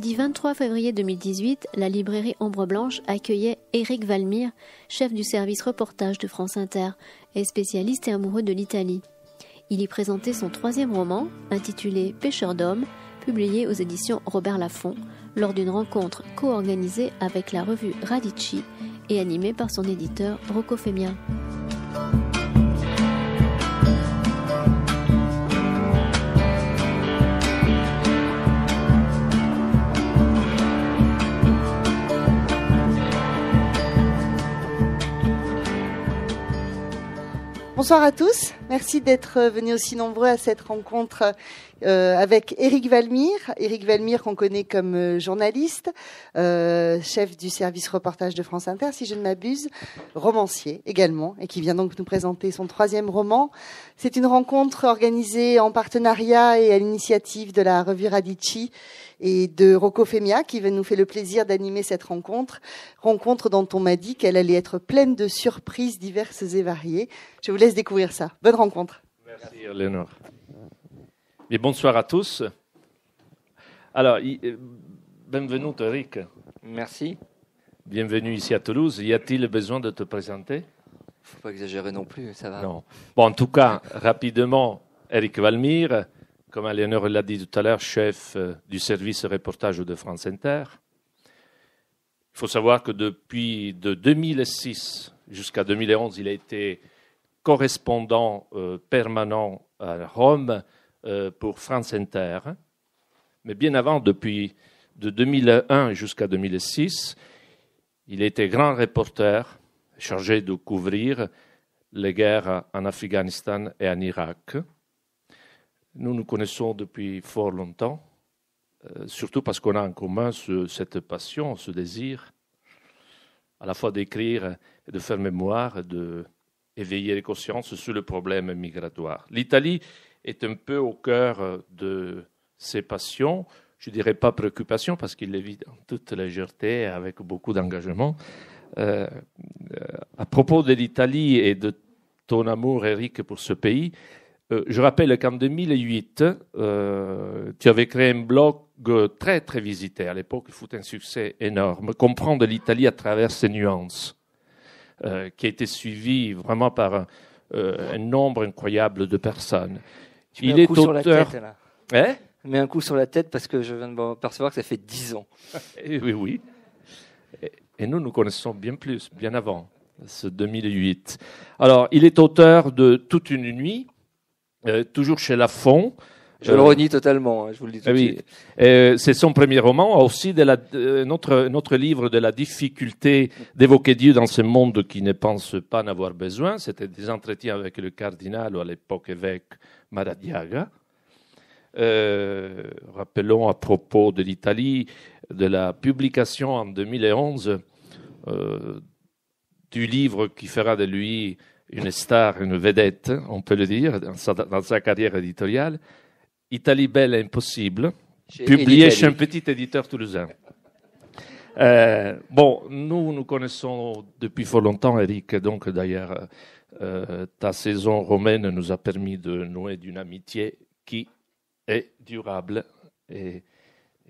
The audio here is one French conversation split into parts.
Lundi 23 février 2018, la librairie Ombre Blanche accueillait Éric Valmire, chef du service reportage de France Inter et spécialiste et amoureux de l'Italie. Il y présentait son troisième roman, intitulé Pêcheur d'hommes, publié aux éditions Robert Laffont, lors d'une rencontre co-organisée avec la revue Radici et animée par son éditeur Rocco Femia. Bonsoir à tous. Merci d'être euh, venus aussi nombreux à cette rencontre euh, avec Éric Valmire. Éric Valmire qu'on connaît comme euh, journaliste, chef du service reportage de France Inter, si je ne m'abuse, romancier également, et qui vient donc nous présenter son troisième roman. C'est une rencontre organisée en partenariat et à l'initiative de la revue Radici et de Rocco Femia qui nous fait le plaisir d'animer cette rencontre. Rencontre dont on m'a dit qu'elle allait être pleine de surprises diverses et variées. Je vous laisse découvrir ça. Bonne rencontre. Merci, Léonore. Et bonsoir à tous. Alors, euh, bienvenue, Eric. Merci. Bienvenue ici à Toulouse. Y a-t-il besoin de te présenter Faut pas exagérer non plus, ça va. Non. Bon, en tout cas, rapidement, Eric Valmire comme Eleonore l'a dit tout à l'heure, chef euh, du service reportage de France Inter. Il faut savoir que depuis de 2006 jusqu'à 2011, il a été correspondant euh, permanent à Rome euh, pour France Inter. Mais bien avant, depuis de 2001 jusqu'à 2006, il était grand reporter chargé de couvrir les guerres en Afghanistan et en Irak. Nous nous connaissons depuis fort longtemps, euh, surtout parce qu'on a en commun cette passion, ce désir, à la fois d'écrire et de faire mémoire, d'éveiller les consciences sur le problème migratoire. L'Italie est un peu au cœur euh, de ces passions, je ne dirais pas préoccupation, parce qu'il les vit en toute légèreté, avec beaucoup d'engagement. Euh, à propos de l'Italie et de ton amour, Eric, pour ce pays, euh, je rappelle qu'en 2008, euh, tu avais créé un blog euh, très très visité. À l'époque, il fut un succès énorme. Comprendre l'Italie à travers ses nuances, qui a été suivi vraiment par un, nombre incroyable de personnes. Tu il mets un est coup auteur... sur la tête, là. Hein mets un coup sur la tête parce que je viens de percevoir que ça fait dix ans. Eh oui, oui. Et nous, nous connaissons bien plus, bien avant ce 2008. Alors, il est auteur de Toute une nuit, euh, toujours chez Lafont. Je le renie totalement, hein, je vous le dis tout ah de suite. Euh, c'est son premier roman, aussi euh, notre, livre de la difficulté d'évoquer Dieu dans ce monde qui ne pense pas n'avoir besoin. C'était des entretiens avec le cardinal ou à l'époque évêque Maradiaga. rappelons à propos de l'Italie, de la publication en 2011 du livre qui fera de lui une star, une vedette, on peut le dire, dans sa, carrière éditoriale. Italie Belle Impossible, publié chez un petit éditeur toulousain. Euh, bon, nous nous connaissons depuis fort longtemps, Eric. Donc, d'ailleurs, euh, ta saison romaine nous a permis de nouer d'une amitié qui est durable et,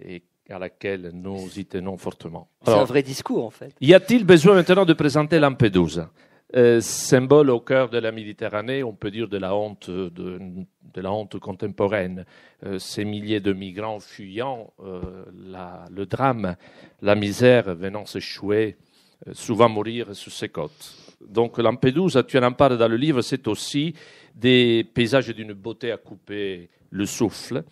et à laquelle nous y tenons fortement. C'est un vrai discours, en fait. Y a-t-il besoin maintenant de présenter Lampedusa euh, symbole au cœur de la Méditerranée, on peut dire de la honte, euh, de, la honte contemporaine. Euh, ces milliers de migrants fuyant le drame, la misère venant s'échouer, souvent mourir sur ses côtes. Donc Lampedusa, tu en parles dans le livre, c'est aussi des paysages d'une beauté à couper le souffle,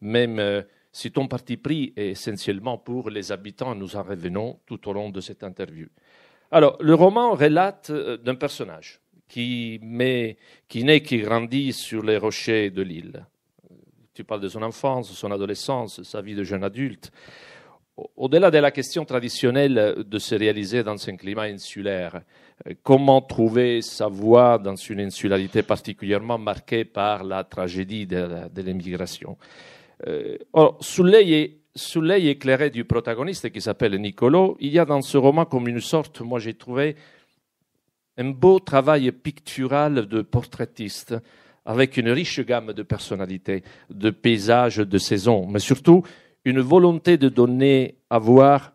même si ton parti pris est essentiellement pour les habitants, nous en revenons tout au long de cette interview. Alors, le roman relate euh, d'un personnage qui, naît, qui grandit sur les rochers de l'île. Euh, tu parles de son enfance, son adolescence, sa vie de jeune adulte. Au-delà de la question traditionnelle euh, de se réaliser dans un climat insulaire, comment trouver sa voie dans une insularité particulièrement marquée par la tragédie de, l'immigration est sous l'œil éclairé du protagoniste qui s'appelle Nicolo, il y a dans ce roman comme une sorte, moi j'ai trouvé, un beau travail pictural de portraitiste, avec une riche gamme de personnalités, de paysages, de saisons, mais surtout une volonté de donner à voir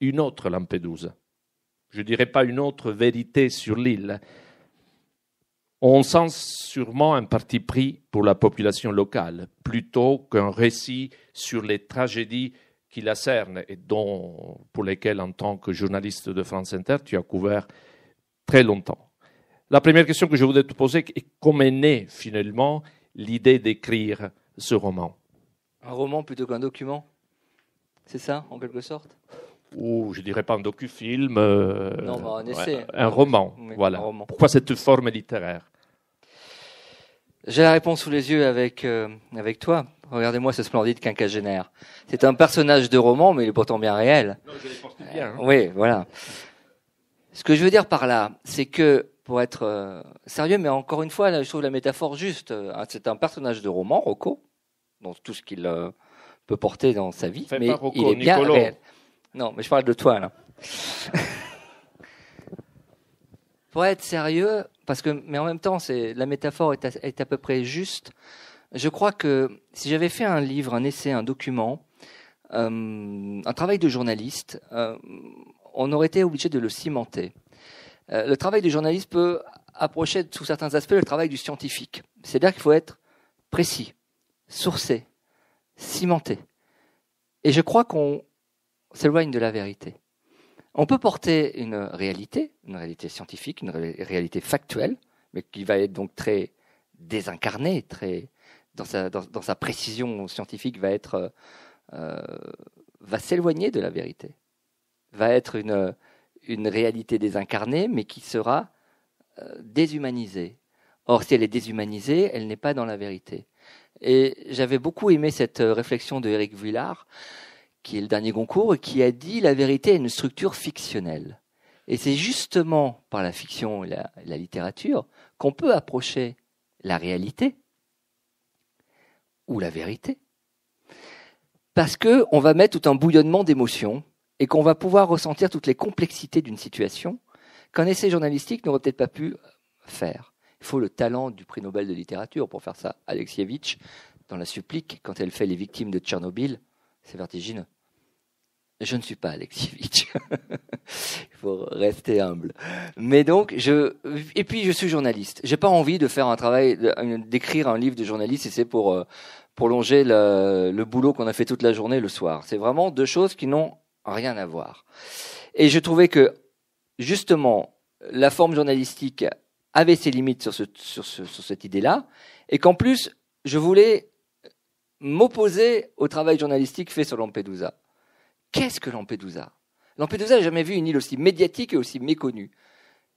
une autre Lampedusa. Je ne dirais pas une autre vérité sur l'île, on sent sûrement un parti pris pour la population locale, plutôt qu'un récit sur les tragédies qui la cernent et dont, pour lesquelles, en tant que journaliste de France Inter, tu as couvert très longtemps. La première question que je voudrais te poser est comment est née finalement l'idée d'écrire ce roman Un roman plutôt qu'un document C'est ça, en quelque sorte ou je dirais pas un docufilm... Euh, non, un, essai. un roman. voilà. Pourquoi cette forme littéraire j'ai la réponse sous les yeux avec euh, avec toi. Regardez-moi ce splendide quinquagénaire. C'est un personnage de roman, mais il est pourtant bien réel. Non, je bien, hein. euh, Oui, voilà. Ce que je veux dire par là, c'est que pour être euh, sérieux, mais encore une fois, je trouve la métaphore juste. Hein, c'est un personnage de roman, Rocco, dans tout ce qu'il peut porter dans sa vie, mais il est bien réel. Non, mais je parle de toi là. pour être sérieux, parce que, mais en même temps, c'est la métaphore est à, peu près juste. Je crois que si j'avais fait un livre, un essai, un document, euh, un travail de journaliste, euh, on aurait été obligé de le cimenter. Euh, le travail du journaliste peut approcher sous certains aspects le travail du scientifique. C'est-à-dire qu'il faut être précis, sourcé, cimenté. Et je crois qu'on s'éloigne de la vérité. On peut porter une réalité, une réalité scientifique, une réalité factuelle, mais qui va être donc très désincarnée, très dans sa, précision scientifique va être euh, euh, va s'éloigner de la vérité, va être une, réalité désincarnée, mais qui sera euh, déshumanisée. Or, si elle est déshumanisée, elle n'est pas dans la vérité. Et j'avais beaucoup aimé cette réflexion de Eric Vuillard, qui est le dernier Goncourt, qui a dit la vérité est une structure fictionnelle. Et c'est justement par la fiction et la, littérature qu'on peut approcher la réalité ou la vérité. Parce qu'on va mettre tout un bouillonnement d'émotions et qu'on va pouvoir ressentir toutes les complexités d'une situation qu'un essai journalistique n'aurait peut-être pas pu faire. Il faut le talent du prix Nobel de littérature pour faire ça. Alexievitch, dans La Supplique, quand elle fait les victimes de Tchernobyl, c'est vertigineux je ne suis pas Alexievitch. Il faut rester humble. Mais donc, je, et puis je suis journaliste. J'ai pas envie de faire un travail, d'écrire un livre de journaliste et c'est pour euh, prolonger le, le boulot qu'on a fait toute la journée le soir. C'est vraiment deux choses qui n'ont rien à voir. Et je trouvais que, justement, la forme journalistique avait ses limites sur, ce, sur, ce, sur cette idée-là, et qu'en plus, je voulais m'opposer au travail journalistique fait sur Lampedusa. Qu'est-ce que Lampedusa Lampedusa, j'ai jamais vu une île aussi médiatique et aussi méconnue.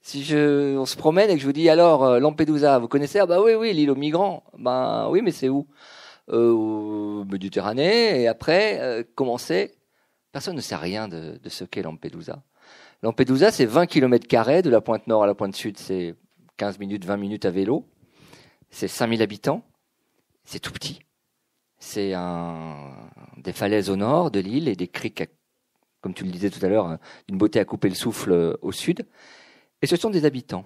Si je, on se promène et que je vous dis alors euh, Lampedusa, vous connaissez Ah bah oui, oui, l'île aux migrants. Ben oui, mais c'est où euh, Au Méditerranée. Et après, euh, comment c'est Personne ne sait rien de, ce qu'est Lampedusa. Lampedusa, c'est 20 km carrés de la pointe nord à la pointe sud. C'est 15 minutes, 20 minutes à vélo. C'est 5000 habitants. C'est tout petit. C'est un, des falaises au nord de l'île et des criques comme tu le disais tout à l'heure, d'une beauté à couper le souffle euh, au sud. Et ce sont des habitants.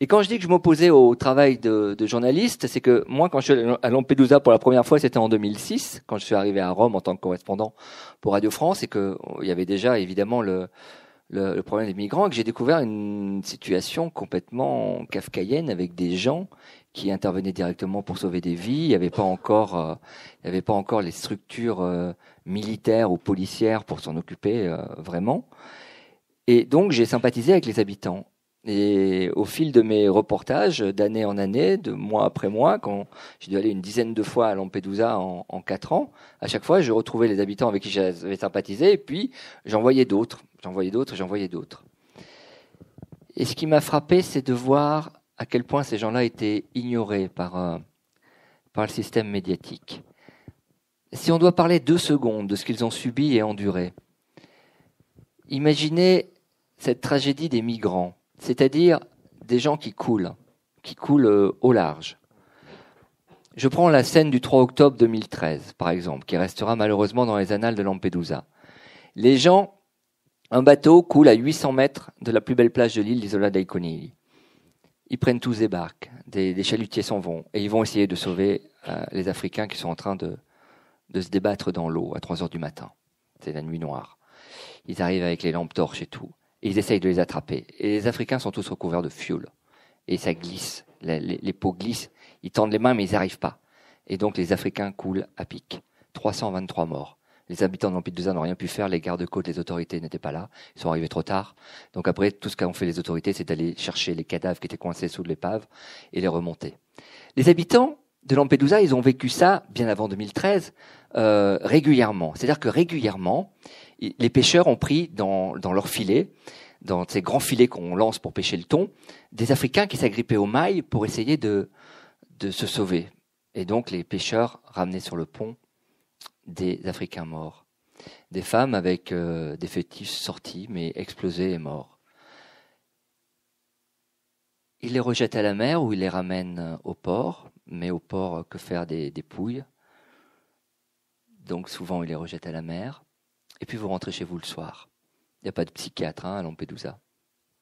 Et quand je dis que je m'opposais au travail de, journaliste, c'est que moi, quand je suis à Lampedusa pour la première fois, c'était en 2006, quand je suis arrivé à Rome en tant que correspondant pour Radio France, et qu'il euh, y avait déjà évidemment le, problème des migrants, que j'ai découvert une situation complètement kafkaïenne avec des gens qui intervenaient directement pour sauver des vies. Il n'y avait pas encore, euh, avait pas encore les structures euh, militaires ou policières pour s'en occuper euh, vraiment. Et donc j'ai sympathisé avec les habitants. Et au fil de mes reportages, d'année en année, de mois après mois, quand j'ai dû aller une dizaine de fois à Lampedusa en, en quatre ans, à chaque fois, je retrouvais les habitants avec qui j'avais sympathisé, et puis j'envoyais d'autres, j'envoyais d'autres, j'en d'autres. Et ce qui m'a frappé, c'est de voir à quel point ces gens-là étaient ignorés par, euh, par le système médiatique. Si on doit parler deux secondes de ce qu'ils ont subi et enduré, imaginez cette tragédie des migrants, c'est-à-dire des gens qui coulent, qui coulent euh, au large. Je prends la scène du 3 octobre 2013, par exemple, qui restera malheureusement dans les annales de Lampedusa. Les gens, un bateau coule à 800 mètres de la plus belle plage de l'île, l'Isola dei ils prennent tous des barques, des, chalutiers s'en vont, et ils vont essayer de sauver euh, les Africains qui sont en train de, se débattre dans l'eau à 3 heures du matin. C'est la nuit noire. Ils arrivent avec les lampes torches et tout, et ils essayent de les attraper. Et les Africains sont tous recouverts de fioul, et ça glisse, les, les peaux glissent, ils tendent les mains mais ils n'arrivent pas. Et donc les Africains coulent à pic. 323 morts. Les habitants de Lampedusa n'ont rien pu faire, les gardes-côtes, les autorités n'étaient pas là, ils sont arrivés trop tard. Donc après, tout ce qu'ont fait les autorités, c'est d'aller chercher les cadavres qui étaient coincés sous l'épave et les remonter. Les habitants de Lampedusa, ils ont vécu ça, bien avant 2013, euh, régulièrement. C'est-à-dire que régulièrement, les pêcheurs ont pris dans, leurs filets, dans ces grands filets qu'on lance pour pêcher le thon, des Africains qui s'agrippaient aux mailles pour essayer de, de se sauver. Et donc les pêcheurs ramenaient sur le pont des Africains morts. Des femmes avec euh, des fétiches sortis mais explosés et morts. Il les rejette à la mer ou il les ramène euh, au port, mais au port euh, que faire des, pouilles Donc souvent il les rejette à la mer. Et puis vous rentrez chez vous le soir. Il n'y a pas de psychiatre hein, à Lampedusa.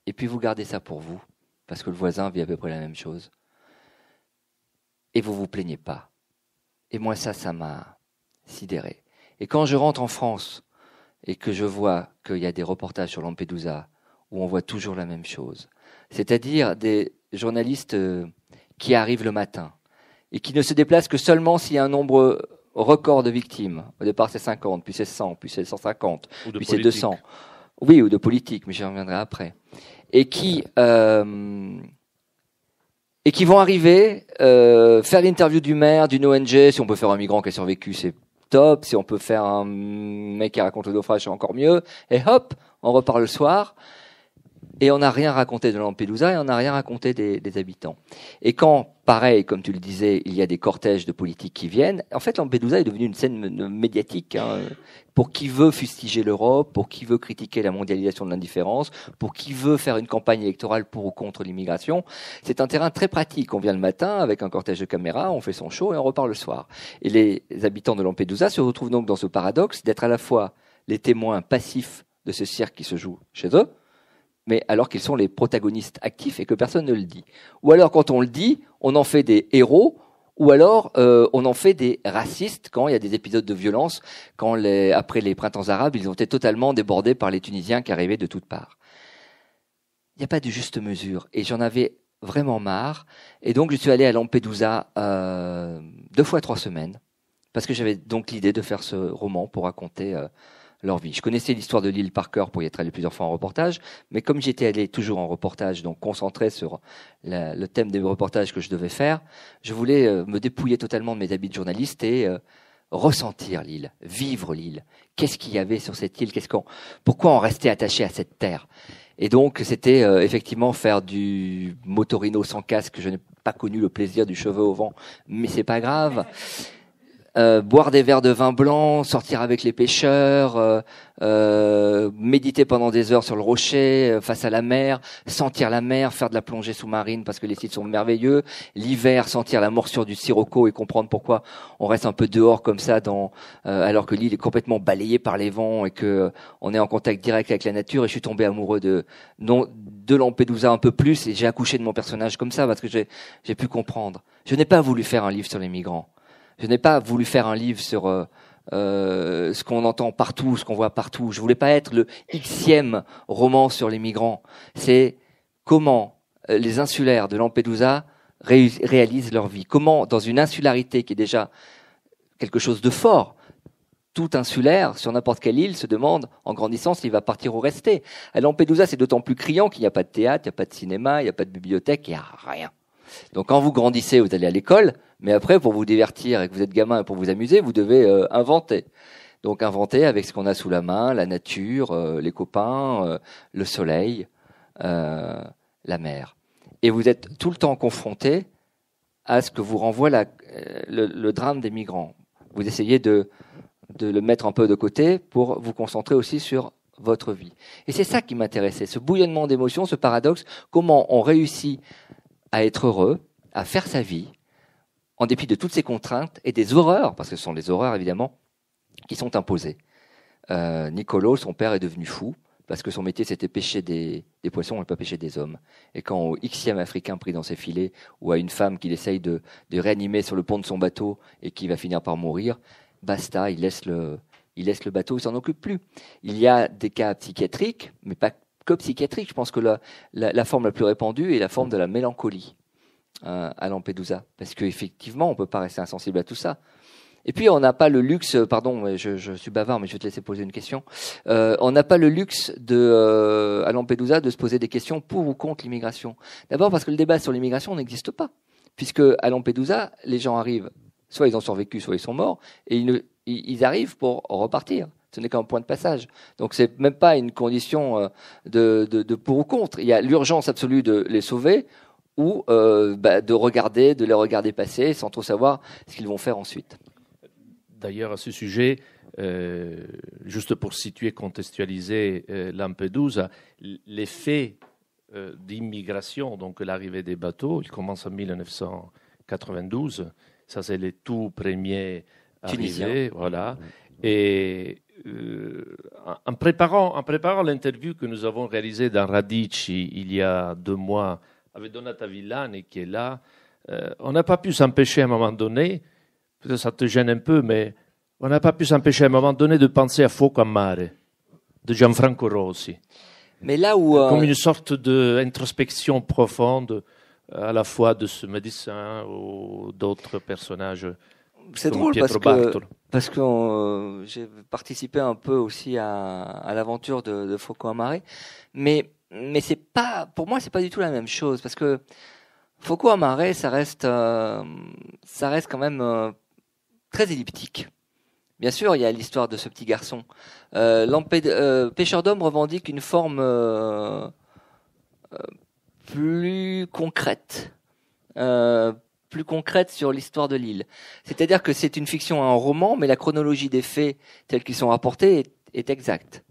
Et puis vous gardez ça pour vous, parce que le voisin vit à peu près la même chose. Et vous vous plaignez pas. Et moi ça, ça m'a, sidéré. Et quand je rentre en France et que je vois qu'il y a des reportages sur Lampedusa où on voit toujours la même chose, c'est-à-dire des journalistes euh, qui arrivent le matin et qui ne se déplacent que seulement s'il y a un nombre record de victimes. Au départ, c'est 50, puis c'est 100, puis c'est 150, puis c'est 200. Oui, ou de politique, mais j'y reviendrai après. Et qui, euh, et qui vont arriver, euh, faire l'interview du maire, d'une ONG, si on peut faire un migrant qui a survécu, c'est si on peut faire un mec qui raconte le naufrage, c'est encore mieux. Et hop, on repart le soir et on n'a rien raconté de Lampedusa et on n'a rien raconté des, habitants. Et quand, pareil, comme tu le disais, il y a des cortèges de politiques qui viennent, en fait, Lampedusa est devenue une scène médiatique hein. pour qui veut fustiger l'Europe, pour qui veut critiquer la mondialisation de l'indifférence, pour qui veut faire une campagne électorale pour ou contre l'immigration. C'est un terrain très pratique. On vient le matin avec un cortège de caméras, on fait son show et on repart le soir. Et les habitants de Lampedusa se retrouvent donc dans ce paradoxe d'être à la fois les témoins passifs de ce cirque qui se joue chez eux, mais alors qu'ils sont les protagonistes actifs et que personne ne le dit. Ou alors quand on le dit, on en fait des héros, ou alors euh, on en fait des racistes quand il y a des épisodes de violence, quand après les printemps arabes, ils ont été totalement débordés par les Tunisiens qui arrivaient de toutes parts. Il n'y a pas de juste mesure, et j'en avais vraiment marre, et donc je suis allé à Lampedusa euh, deux fois trois semaines, parce que j'avais donc l'idée de faire ce roman pour raconter... Euh, vie. Je connaissais l'histoire de l'île par cœur pour y être allé plusieurs fois en reportage, mais comme j'étais allé toujours en reportage, donc concentré sur le thème des reportages que je devais faire, je voulais euh, me dépouiller totalement de mes habits de journaliste et euh, ressentir l'île, vivre l'île. Qu'est-ce qu'il y avait sur cette île Qu'est-ce qu'on, pourquoi on restait attaché à cette terre Et donc c'était euh, effectivement faire du motorino sans casque. Je n'ai pas connu le plaisir du cheveu au vent, mais c'est pas grave. Euh, boire des verres de vin blanc, sortir avec les pêcheurs, euh, euh, méditer pendant des heures sur le rocher, face à la mer, sentir la mer, faire de la plongée sous-marine parce que les sites sont merveilleux, l'hiver sentir la morsure du sirocco et comprendre pourquoi on reste un peu dehors comme ça dans alors que l'île est complètement balayée par les vents et que on est en contact direct avec la nature et je suis tombé amoureux de de Lampedusa un peu plus et j'ai accouché de mon personnage comme ça parce que j'ai pu comprendre. Je n'ai pas voulu faire un livre sur les migrants. Je n'ai pas voulu faire un livre sur euh, euh, ce qu'on entend partout, ce qu'on voit partout. Je voulais pas être le xème roman sur les migrants. C'est comment euh, les insulaires de Lampedusa réalisent leur vie. Comment, dans une insularité qui est déjà quelque chose de fort, tout insulaire sur n'importe quelle île se demande, en grandissant, s'il va partir ou rester. À Lampedusa, c'est d'autant plus criant qu'il n'y a pas de théâtre, il n'y a pas de cinéma, il n'y a pas de bibliothèque, il n'y a rien. Donc quand vous grandissez, vous allez à l'école, mais après, pour vous divertir et que vous êtes gamin et pour vous amuser, vous devez euh, inventer. Donc inventer avec ce qu'on a sous la main, la nature, euh, les copains, euh, le soleil, la mer. Et vous êtes tout le temps confronté à ce que vous renvoie le, drame des migrants. Vous essayez de le mettre un peu de côté pour vous concentrer aussi sur votre vie. Et c'est ça qui m'intéressait, ce bouillonnement d'émotions, ce paradoxe, comment on réussit à être heureux, à faire sa vie, en dépit de toutes ces contraintes et des horreurs, parce que ce sont des horreurs évidemment, qui sont imposées. Euh, Nicolo, son père, est devenu fou parce que son métier c'était pêcher des, des, poissons et pas pêcher des hommes. Et quand au Xème Africain pris dans ses filets ou à une femme qu'il essaye de, de, réanimer sur le pont de son bateau et qui va finir par mourir, basta, il laisse le, il laisse le bateau, il s'en occupe plus. Il y a des cas psychiatriques, mais pas que psychiatrique. Je pense que la, forme la plus répandue est la forme de la mélancolie euh, à Lampedusa, parce qu'effectivement, on ne peut pas rester insensible à tout ça. Et puis, on n'a pas le luxe, pardon, je, suis bavard, mais je vais te laisser poser une question. Euh, on n'a pas le luxe de, euh, à Lampedusa de se poser des questions pour ou contre l'immigration. D'abord parce que le débat sur l'immigration n'existe pas, puisque à Lampedusa, les gens arrivent, soit ils ont survécu, soit ils sont morts, et ils arrivent pour repartir ce n'est qu'un point de passage. Donc c'est même pas une condition euh, de, pour ou contre. Il y a l'urgence absolue de les sauver ou euh, bah, de regarder, de les regarder passer sans trop savoir ce qu'ils vont faire ensuite. D'ailleurs, à ce sujet, euh, juste pour situer, contextualiser euh, Lampedusa, l'effet d'immigration, donc l'arrivée des bateaux, il commence en 1992. Ça, c'est les tout premiers arrivés, voilà. Et euh, en préparant, l'interview que nous avons réalisée dans Radici il y a deux mois avec Donata Villani qui est là, euh, on n'a pas pu s'empêcher à un moment donné, peut-être ça te gêne un peu, mais on n'a pas pu s'empêcher à un moment donné de penser à Fuoco a Mare de Gianfranco Rossi Mais là où euh, comme une sorte d'introspection profonde à la fois de ce médecin ou d'autres personnages. C'est drôle parce que parce que euh, j'ai participé un peu aussi à, l'aventure de, de Foucault Amaré, mais mais c'est pas pour moi c'est pas du tout la même chose parce que Foucault Amaré ça reste euh, ça reste quand même euh, très elliptique. Bien sûr, il y a l'histoire de ce petit garçon. Euh, Pêcheur d'hommes revendique une forme plus concrète, plus concrète sur l'histoire de l'île. C'est-à-dire que c'est une fiction à un roman, mais la chronologie des faits tels qu'ils sont rapportés est, exacte.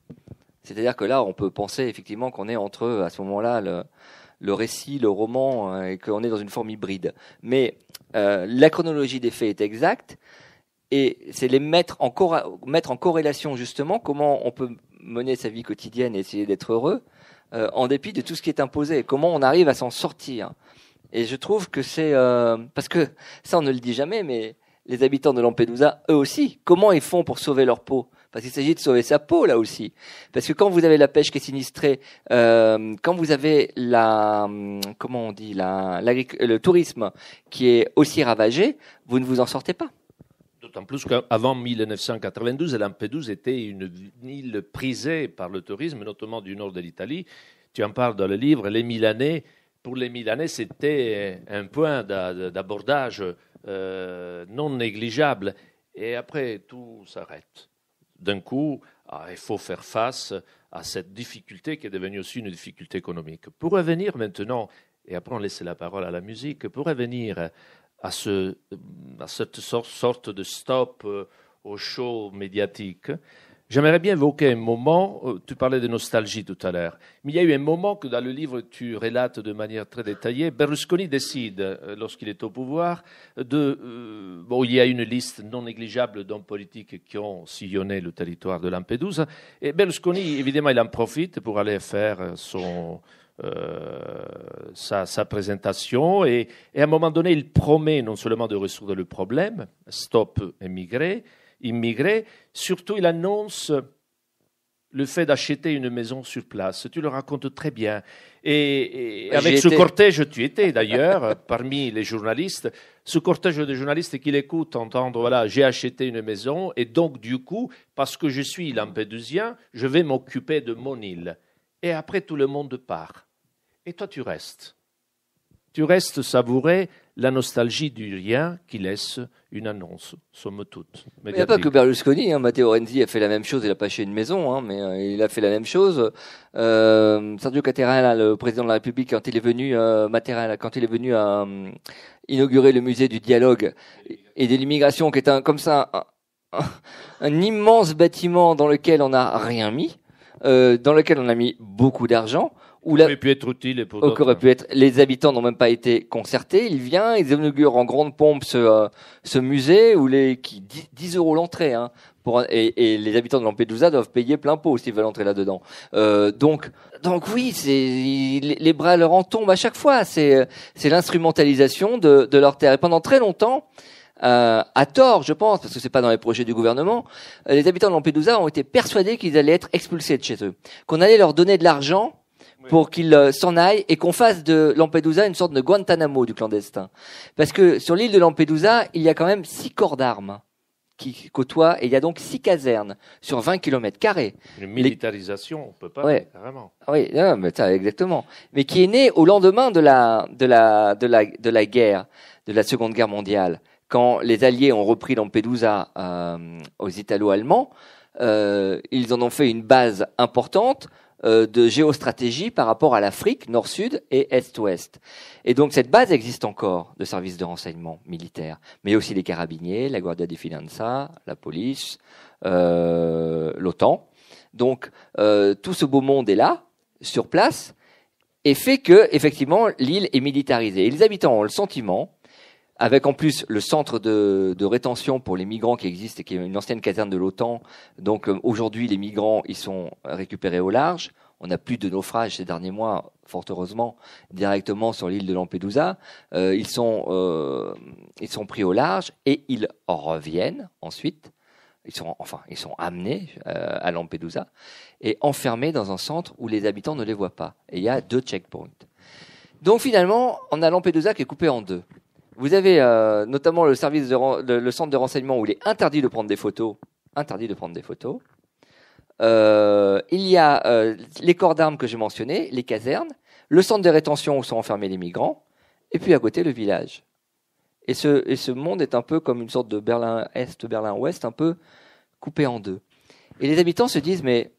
C'est-à-dire que là, on peut penser effectivement qu'on est entre, à ce moment-là, le, récit, le roman, euh, et qu'on est dans une forme hybride. Mais euh, la chronologie des faits est exacte, et c'est les mettre en, corrélation justement comment on peut mener sa vie quotidienne et essayer d'être heureux, euh, en dépit de tout ce qui est imposé, comment on arrive à s'en sortir. Et je trouve que c'est euh, parce que ça on ne le dit jamais, mais les habitants de Lampedusa, eux aussi, comment ils font pour sauver leur peau Parce qu'il s'agit de sauver sa peau là aussi. Parce que quand vous avez la pêche qui est sinistrée, euh, quand vous avez la hum, comment on dit la, le tourisme qui est aussi ravagé, vous ne vous en sortez pas. D'autant plus qu'avant 1992, Lampedusa était une île prisée par le tourisme, notamment du nord de l'Italie. Tu en parles dans le livre, les Milanais pour les Milanais, c'était un point d'abordage euh, non négligeable. Et après, tout s'arrête. D'un coup, ah, il faut faire face à cette difficulté qui est devenue aussi une difficulté économique. Pour revenir maintenant, et après on laisse la parole à la musique, pour revenir à, à cette sorte de stop euh, au show médiatique, J'aimerais bien évoquer un moment, euh, tu parlais de nostalgie tout à l'heure, mais il y a eu un moment que dans le livre tu relates de manière très détaillée, Berlusconi décide, euh, lorsqu'il est au pouvoir, de... Euh, bon, il y a une liste non négligeable d'hommes politiques qui ont sillonné le territoire de Lampedusa, et Berlusconi, évidemment, il en profite pour aller faire son... sa, présentation et, à un moment donné, il promet non seulement de résoudre le problème, stop émigrer immigré. Surtout, il annonce le fait d'acheter une maison sur place. Tu le racontes très bien. Et, avec ce cortège, tu étais d'ailleurs parmi les journalistes, ce cortège de journalistes qui l'écoutent entendre, voilà, j'ai acheté une maison et donc du coup, parce que je suis lampédusien, je vais m'occuper de mon île. Et après, tout le monde part. Et toi, tu restes. Tu restes savourer la nostalgie du rien qui laisse une annonce, somme toute. Il n'y a pas que Berlusconi, hein. Matteo Renzi a fait la même chose, il n'a pas acheté une maison, hein, mais euh, il a fait la même chose. Euh, Sergio le président de la République, quand il est venu, euh, quand il est venu à, euh, inaugurer le musée du dialogue et de l'immigration, qui est comme ça un immense bâtiment dans lequel on n'a rien mis, dans lequel on a mis beaucoup d'argent, pu être utile pour oh, aurait euh, pu être. Les habitants n'ont même pas été concertés. Il vient, ils inaugurent en grande pompe ce, euh, musée où les qui 10, euros l'entrée. Hein, pour, et, les habitants de Lampedusa doivent payer plein pot s'ils veulent entrer là-dedans. Euh, donc, donc oui, c'est les, bras leur en tombent à chaque fois. C'est c'est l'instrumentalisation de, de leur terre. Et pendant très longtemps, à tort, je pense, parce que c'est pas dans les projets du gouvernement, les habitants de Lampedusa ont été persuadés qu'ils allaient être expulsés de chez eux, qu'on allait leur donner de l'argent pour qu'il euh, s'en aille et qu'on fasse de Lampedusa une sorte de Guantanamo du clandestin. Parce que sur l'île de Lampedusa, il y a quand même six corps d'armes qui côtoient et il y a donc six casernes sur 20 km carrés. Une militarisation, on on peut pas ouais. Oui, mais ça, exactement. Mais qui est né au lendemain de la guerre, de la Seconde Guerre mondiale, quand les Alliés ont repris Lampedusa euh, aux Italo-Allemands. Euh, ils en ont fait une base importante euh, de géostratégie par rapport à l'Afrique, nord-sud et est-ouest. Et donc cette base existe encore de services de renseignement militaire, mais aussi les carabiniers, la Guardia di Finanza, la police, euh, l'OTAN. Donc euh, tout ce beau monde est là, sur place, et fait que effectivement l'île est militarisée. Et les habitants ont le sentiment avec en plus le centre de, de, rétention pour les migrants qui existe et qui est une ancienne caserne de l'OTAN. Donc euh, aujourd'hui, les migrants, ils sont récupérés au large. On n'a plus de naufrages ces derniers mois, fort heureusement, directement sur l'île de Lampedusa. Euh, ils, sont, euh, ils sont pris au large et ils reviennent ensuite. Ils sont, enfin, ils sont amenés à Lampedusa et enfermés dans un centre où les habitants ne les voient pas. Et il y a deux checkpoints. Donc finalement, on a Lampedusa qui est coupé en deux. Vous avez euh, notamment le service le, centre de renseignement où il est interdit de prendre des photos, interdit de prendre des photos. Euh, il y a euh, les corps d'armes que j'ai mentionnés, les casernes, le centre de rétention où sont enfermés les migrants, et puis à côté le village. Et ce, et ce monde est un peu comme une sorte de Berlin-Est, Berlin-Ouest, un peu coupé en deux. Et les habitants se disent, mais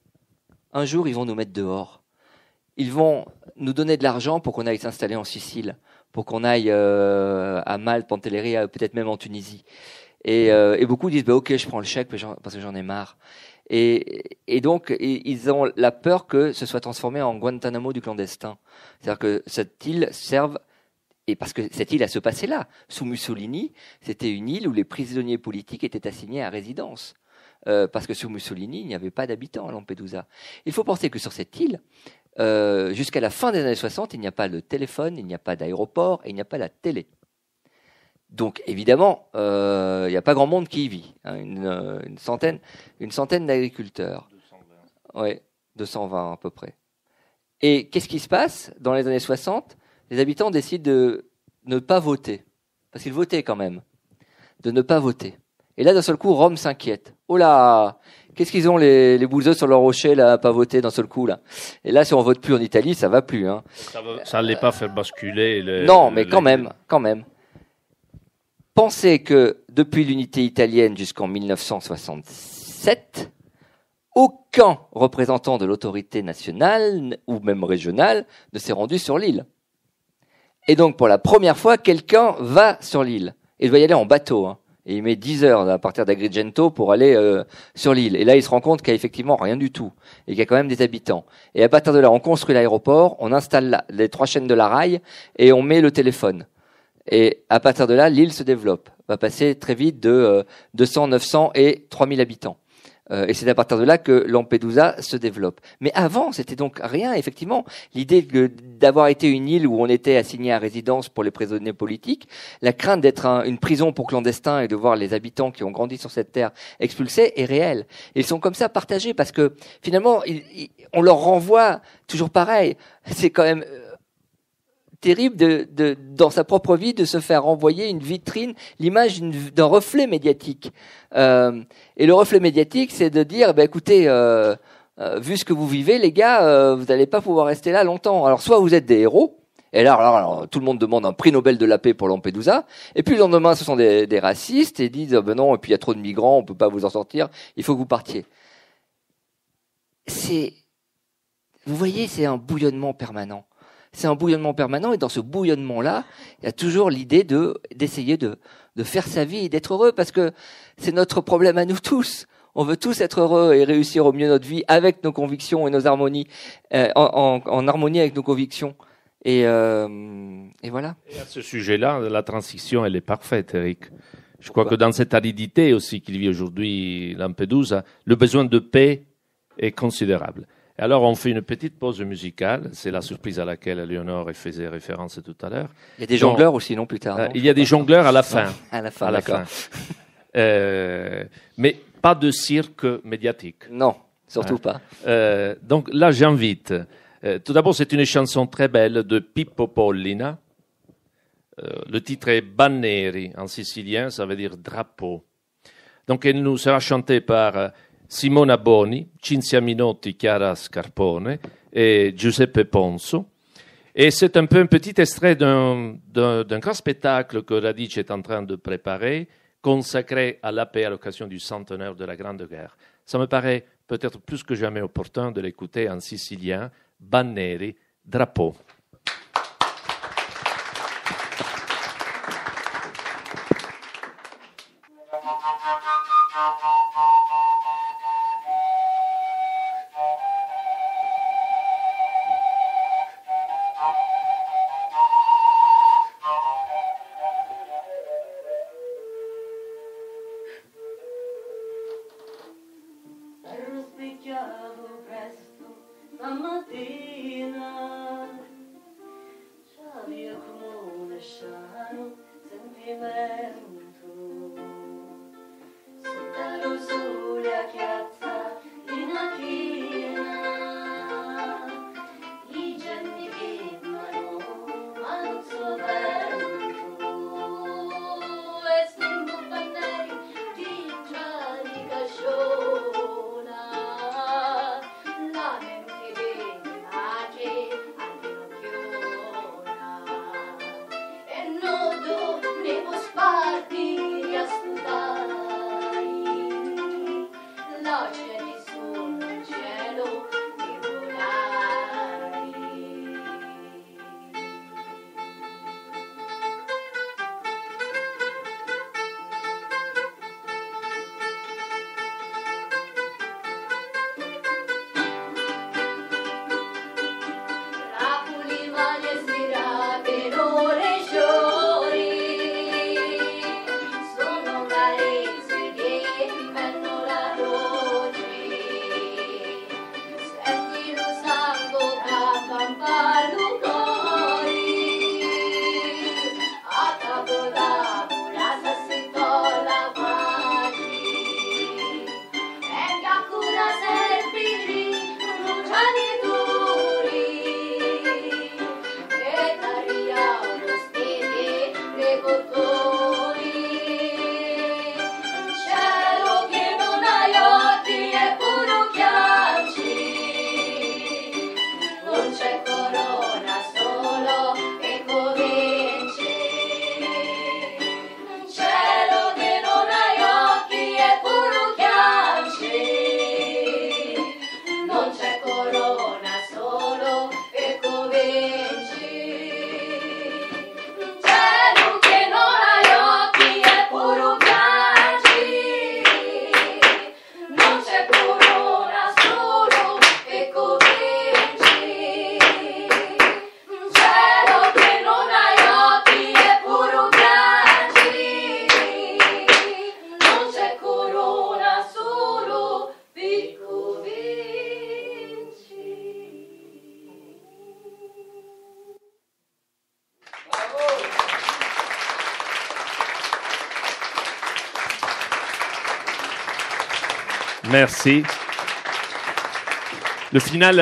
un jour ils vont nous mettre dehors. Ils vont nous donner de l'argent pour qu'on aille s'installer en Sicile pour qu'on aille euh, à Malte, Pantelleria, euh, peut-être même en Tunisie. Euh, et, beaucoup disent bah, ok, je prends le chèque parce que j'en ai marre. Et, donc, ils ont la peur que ce soit transformé en Guantanamo du clandestin. C'est-à-dire que cette île serve, et parce que cette île a se passé là, sous Mussolini, c'était une île où les prisonniers politiques étaient assignés à résidence. parce que sous Mussolini, il n'y avait pas d'habitants à Lampedusa. Il faut penser que sur cette île, euh, jusqu'à la fin des années 60, il n'y a pas de téléphone, il n'y a pas d'aéroport et il n'y a pas la télé. Donc évidemment, euh, il n'y a pas grand monde qui y vit. Hein, euh, une, centaine, une centaine d'agriculteurs. 220. Ouais, 220 à peu près. Et qu'est-ce qui se passe Dans les années 60, les habitants décident de ne pas voter. Parce qu'ils votaient quand même. De ne pas voter. Et là, d'un seul coup, Rome s'inquiète. Oh là Qu'est-ce qu'ils ont les, les sur leur rocher là, à pas voter d'un seul coup là Et là, si on vote plus en Italie, ça va plus. Hein. Ça ne l'est pas faire basculer. non, mais quand même, quand même. Pensez que depuis l'unité italienne jusqu'en 1967, aucun représentant de l'autorité nationale ou même régionale ne s'est rendu sur l'île. Et donc pour la première fois, quelqu'un va sur l'île. Il doit y aller en bateau. Hein. Et il met 10 heures à partir d'Agrigento pour aller euh, sur l'île. Et là, il se rend compte qu'il n'y a effectivement rien du tout et qu'il y a quand même des habitants. Et à partir de là, on construit l'aéroport, on installe les trois chaînes de la rail et on met le téléphone. Et à partir de là, l'île se développe, va passer très vite de 200, euh, 900 et 3000 habitants. Euh, et c'est à partir de là que Lampedusa se développe. Mais avant, c'était donc rien. Effectivement, l'idée d'avoir été une île où on était assigné à résidence pour les prisonniers politiques, la crainte d'être une prison pour clandestins et de voir les habitants qui ont grandi sur cette terre expulsés est réelle. ils sont comme ça partagés parce que finalement, on leur renvoie toujours pareil. C'est quand même euh, terrible de, de, dans sa propre vie de se faire envoyer une vitrine, l'image d'un reflet médiatique. Euh, et le reflet médiatique, c'est de dire, bah, écoutez, euh, euh, vu ce que vous vivez, les gars, vous n'allez pas pouvoir rester là longtemps. Alors soit vous êtes des héros, et là, alors, tout le monde demande un prix Nobel de la paix pour Lampedusa. Et puis le lendemain, ce sont des, racistes et disent, ah ben non, et puis il y a trop de migrants, on peut pas vous en sortir, il faut que vous partiez. C'est, vous voyez, c'est un bouillonnement permanent c'est un bouillonnement permanent, et dans ce bouillonnement-là, il y a toujours l'idée de d'essayer de, de faire sa vie et d'être heureux, parce que c'est notre problème à nous tous. On veut tous être heureux et réussir au mieux notre vie avec nos convictions et nos harmonies, euh, en, en, harmonie avec nos convictions. Et, euh, et voilà. Et à ce sujet-là, la transition, elle est parfaite, Eric. Je crois que dans cette aridité aussi qu'il vit aujourd'hui Lampedusa, le besoin de paix est considérable alors, on fait une petite pause musicale. C'est la surprise à laquelle Léonore faisait référence tout à l'heure. Il y a des jongleurs aussi, non, plus tard euh, Il y a des jongleurs à la fin. à la fin, à euh, mais pas de cirque médiatique. Non, surtout hein. pas. Euh, donc là, j'invite. tout d'abord, c'est une chanson très belle de Pippo Pollina. le titre est Banneri en sicilien, ça veut dire drapeau. Donc elle nous sera chantée par Simona Boni, Cinzia Minotti, Chiara Scarpone et Giuseppe Ponzo. Et c'est un peu un petit extrait d'un, grand spectacle que Radice est en train de préparer, consacré à la paix à l'occasion du centenaire de la Grande Guerre. Ça me paraît peut-être plus que jamais opportun de l'écouter en sicilien, Banneri, drapeau. a dear. Merci. Euh, le final,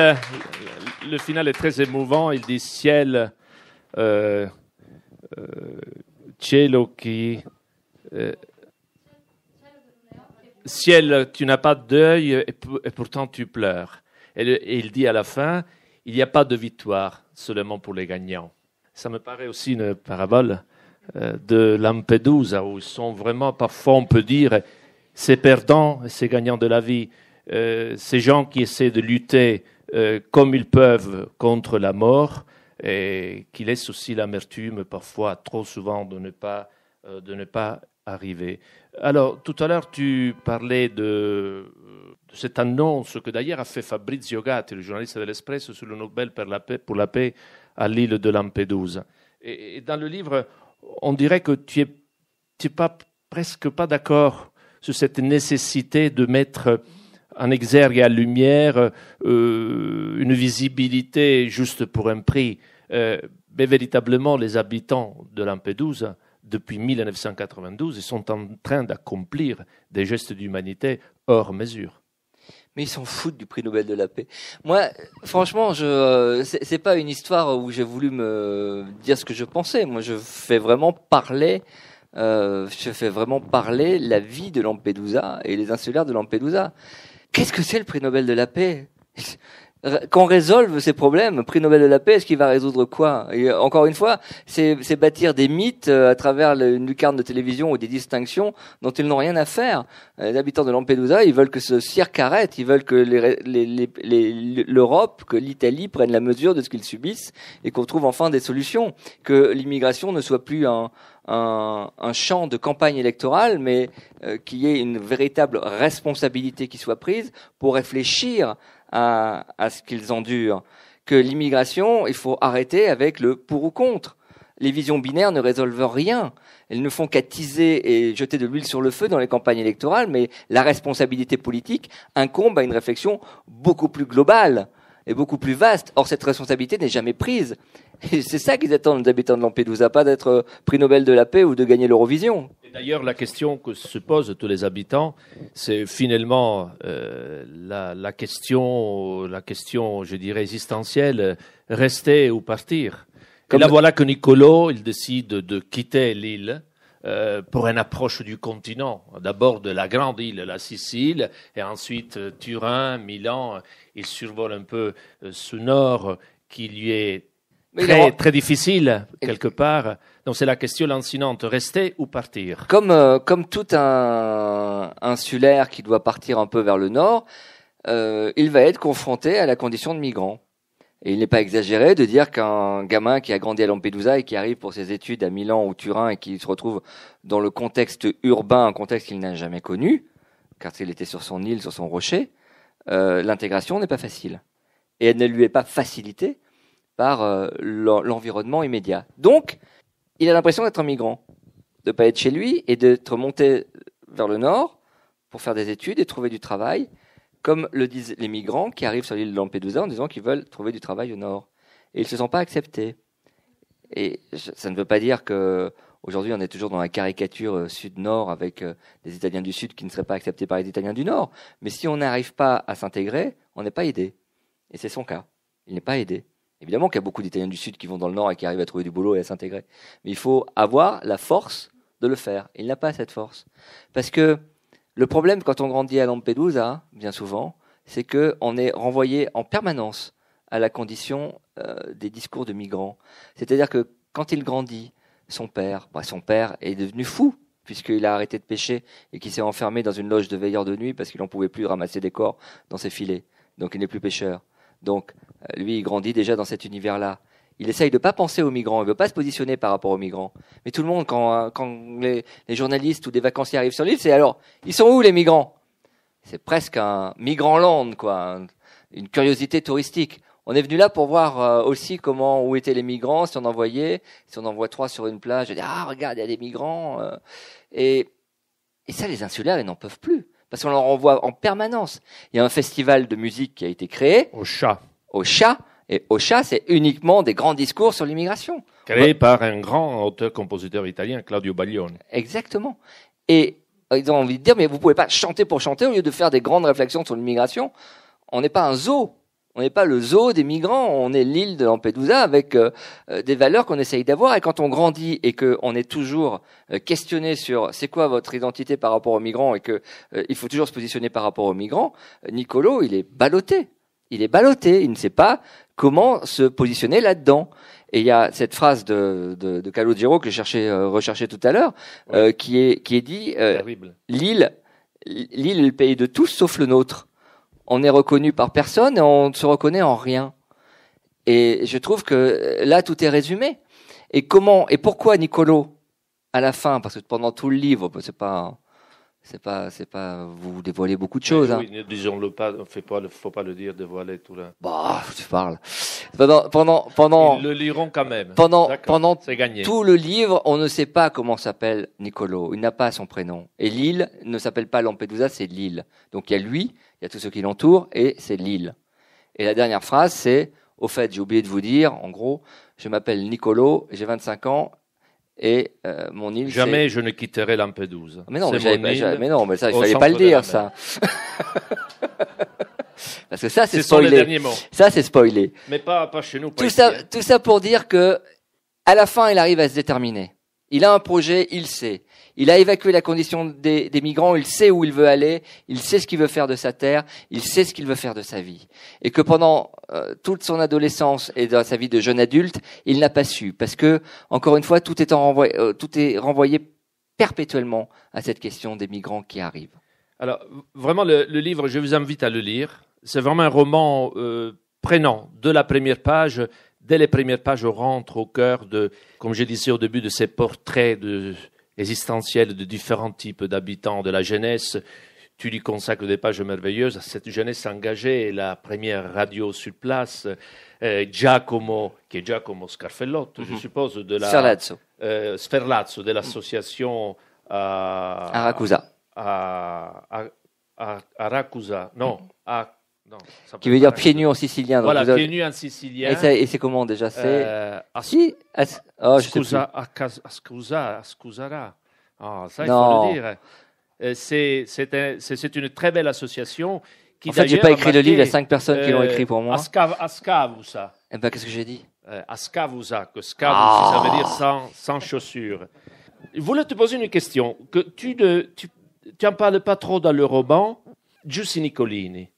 est très émouvant. Il dit ciel, euh, euh, ciel, tu n'as pas d'œil et, pourtant tu pleures. Et, il dit à la fin il n'y a pas de victoire, seulement pour les gagnants. Ça me paraît aussi une parabole de Lampedusa où sont vraiment, parfois on peut dire, ces perdants et ces gagnants de la vie, euh, ces gens qui essaient de lutter euh, comme ils peuvent contre la mort et qui laissent aussi l'amertume parfois trop souvent de ne pas, euh, de ne pas arriver. Alors, tout à l'heure, tu parlais de, cette annonce que d'ailleurs a fait Fabrizio Gatti, le journaliste de l'Espresso, sur le Nobel pour la paix, pour la paix à l'île de Lampedusa. Et, et, dans le livre, on dirait que tu n'es pas, presque pas d'accord sur cette nécessité de mettre en exergue et en lumière euh, une visibilité juste pour un prix. Euh, mais véritablement, les habitants de Lampedusa, depuis 1992, sont en train d'accomplir des gestes d'humanité hors mesure mais ils s'en foutent du prix Nobel de la paix. Moi, franchement, je n'est euh, c'est pas une histoire où j'ai voulu me dire ce que je pensais. Moi, je fais vraiment parler euh, je fais vraiment parler la vie de Lampedusa et les insulaires de Lampedusa. Qu'est-ce que c'est le prix Nobel de la paix qu'on résolve ces problèmes, prix Nobel de la paix, est-ce qu'il va résoudre quoi encore une fois, c'est bâtir des mythes euh, à travers une lucarne de télévision ou des distinctions dont ils n'ont rien à faire. Euh, les habitants de Lampedusa, ils veulent que ce cirque arrête, ils veulent que l'Europe, que l'Italie prennent la mesure de ce qu'ils subissent et qu'on trouve enfin des solutions, que l'immigration ne soit plus un, un, champ de campagne électorale, mais qui euh, qu'il y ait une véritable responsabilité qui soit prise pour réfléchir à, ce qu'ils endurent. Que l'immigration, il faut arrêter avec le pour ou contre. Les visions binaires ne résolvent rien. Elles ne font qu'attiser et jeter de l'huile sur le feu dans les campagnes électorales, mais la responsabilité politique incombe à une réflexion beaucoup plus globale et beaucoup plus vaste. Or, cette responsabilité n'est jamais prise. c'est ça qu'ils attendent, les habitants de Lampedusa, pas d'être euh, prix Nobel de la paix ou de gagner l'Eurovision. D'ailleurs, la question que se posent tous les habitants, c'est finalement euh, la, la, question, la question, je dirais, existentielle, euh, rester ou partir. Et là, voilà que Nicolo, il décide de quitter l'île. Euh, pour une approche du continent, d'abord de la grande île, la Sicile, et ensuite euh, Turin, Milan. Il survole un peu ce nord qui lui est très, très difficile, quelque part. Donc c'est la question lancinante, rester ou partir Comme, euh, comme tout un insulaire qui doit partir un peu vers le nord, euh, il va être confronté à la condition de migrant. Et il n'est pas exagéré de dire qu'un gamin qui a grandi à Lampedusa et qui arrive pour ses études à Milan ou Turin et qui se retrouve dans le contexte urbain, un contexte qu'il n'a jamais connu, car s'il était sur son île, sur son rocher, euh, l'intégration n'est pas facile. Et elle ne lui est pas facilitée par euh, l'environnement immédiat. Donc, il a l'impression d'être un migrant, de ne pas être chez lui et d'être monté vers le nord pour faire des études et trouver du travail, comme le disent les migrants qui arrivent sur l'île de Lampedusa en disant qu'ils veulent trouver du travail au nord. Et ils se sont pas acceptés. Et ça ne veut pas dire que Aujourd'hui, on est toujours dans la caricature euh, sud-nord avec euh, des Italiens du sud qui ne seraient pas acceptés par les Italiens du nord. Mais si on n'arrive pas à s'intégrer, on n'est pas aidé. Et c'est son cas. Il n'est pas aidé. Évidemment qu'il y a beaucoup d'Italiens du Sud qui vont dans le Nord et qui arrivent à trouver du boulot et à s'intégrer. Mais il faut avoir la force de le faire. Il n'a pas cette force. Parce que le problème quand on grandit à Lampedusa, bien souvent, c'est qu'on est renvoyé en permanence à la condition euh, des discours de migrants. C'est-à-dire que quand il grandit, son père, bah, son père est devenu fou puisqu'il a arrêté de pêcher et qu'il s'est enfermé dans une loge de veilleurs de nuit parce qu'il n'en pouvait plus ramasser des corps dans ses filets. Donc il n'est plus pêcheur. Donc, euh, lui, il grandit déjà dans cet univers-là. Il essaye de pas penser aux migrants, il veut pas se positionner par rapport aux migrants. Mais tout le monde, quand, euh, quand les, journalistes ou des vacanciers arrivent sur l'île, c'est alors, ils sont où les migrants C'est presque un migrant land, quoi, une curiosité touristique. On est venu là pour voir euh, aussi comment où étaient les migrants, si on en voyait, si on en voit trois sur une plage, je dis ah regarde il y a des migrants et, et ça les insulaires ils n'en peuvent plus. Parce qu'on leur renvoie en permanence. Il y a un festival de musique qui a été créé. Au chat. Au chat. Et au chat, c'est uniquement des grands discours sur l'immigration. Créé par un grand auteur-compositeur italien, Claudio Baglione. Exactement. Et euh, ils ont envie de dire, mais vous ne pouvez pas chanter pour chanter au lieu de faire des grandes réflexions sur l'immigration. On n'est pas un zoo. On n'est pas le zoo des migrants, on est l'île de Lampedusa avec euh, euh, des valeurs qu'on essaye d'avoir. Et quand on grandit et qu'on est toujours euh, questionné sur c'est quoi votre identité par rapport aux migrants et que il faut toujours se positionner par rapport aux migrants, Nicolo, il est ballotté. Il est ballotté. Il ne sait pas comment se positionner là-dedans. Et il y a cette phrase de, de, de Calogero que j'ai cherché, tout à l'heure, qui est qui est dit l'île, l'île est le pays de tous sauf le nôtre on est reconnu par personne et on ne se reconnaît en rien. Et je trouve que euh, là, tout est résumé. Et comment et pourquoi Nicolo à la fin Parce que pendant tout le livre, c'est pas c'est pas, c'est pas, vous dévoilez beaucoup de choses. Eh oui, hein. disons-le pas, fait pas, faut pas le dire, dévoiler tout là. Bah, tu parles. Pendant, pendant, pendant. Ils le liront quand même. Pendant, pendant gagné. tout le livre, on ne sait pas comment s'appelle Nicolo. Il n'a pas son prénom. Et l'île ne s'appelle pas Lampedusa, c'est l'île. Donc il y a lui, il y a tout ce qui l'entoure, et c'est l'île. Et la dernière phrase, c'est, au fait, j'ai oublié de vous dire, en gros, je m'appelle Nicolo, j'ai 25 ans, et euh, mon île. Jamais je ne quitterai Lampedusa. Ah, mais non, mais, mais non, mais ça, il fallait pas le dire, ça. Parce que ça, c'est Ça, c'est spoilé. Mais pas, pas chez nous. Tout ça, hein. tout ça pour dire que, à la fin, il arrive à se déterminer. Il a un projet, il sait. Il a évacué la condition des, migrants, il sait où il veut aller, il sait ce qu'il veut faire de sa terre, il sait ce qu'il veut faire de sa vie. Et que pendant euh, toute son adolescence et dans sa vie de jeune adulte, il n'a pas su, parce que, encore une fois, tout est, renvoyé, euh, tout est renvoyé perpétuellement à cette question des migrants qui arrivent. Alors, vraiment, le, livre, je vous invite à le lire. C'est vraiment un roman euh, prenant de la première page dès les premières pages, on rentre au cœur de, comme je disais au début, de ces portraits de existentielle de différents types d'habitants de la jeunesse. Tu lui consacres des pages merveilleuses à cette jeunesse engagée, la première radio sur place, euh, Giacomo, qui est Giacomo Scarfellotto, je mhm. suppose, de la Sferlazzo, euh, de l'association mhm. euh, à, Aracusa. non, mhm qui veut dire pieds nus en sicilien. Donc voilà, pieds nus en sicilien. Et, c'est comment déjà C'est. Euh, as... Si as... oh, Scusa, ascusa, ah, ça Oh, ça, non. il faut le dire. Euh, c'est une très belle association. Qui, en fait, j'ai pas écrit le livre, il y a cinq personnes qui l'ont écrit pour euh, moi. ascavusa. Et eh ben, qu'est-ce que j'ai dit euh, Ascavusa, que ah. ça veut dire sans, sans chaussures. Je voulais te poser une question. tu, ne, tu, tu parles pas trop dans le roman. Giussi Nicolini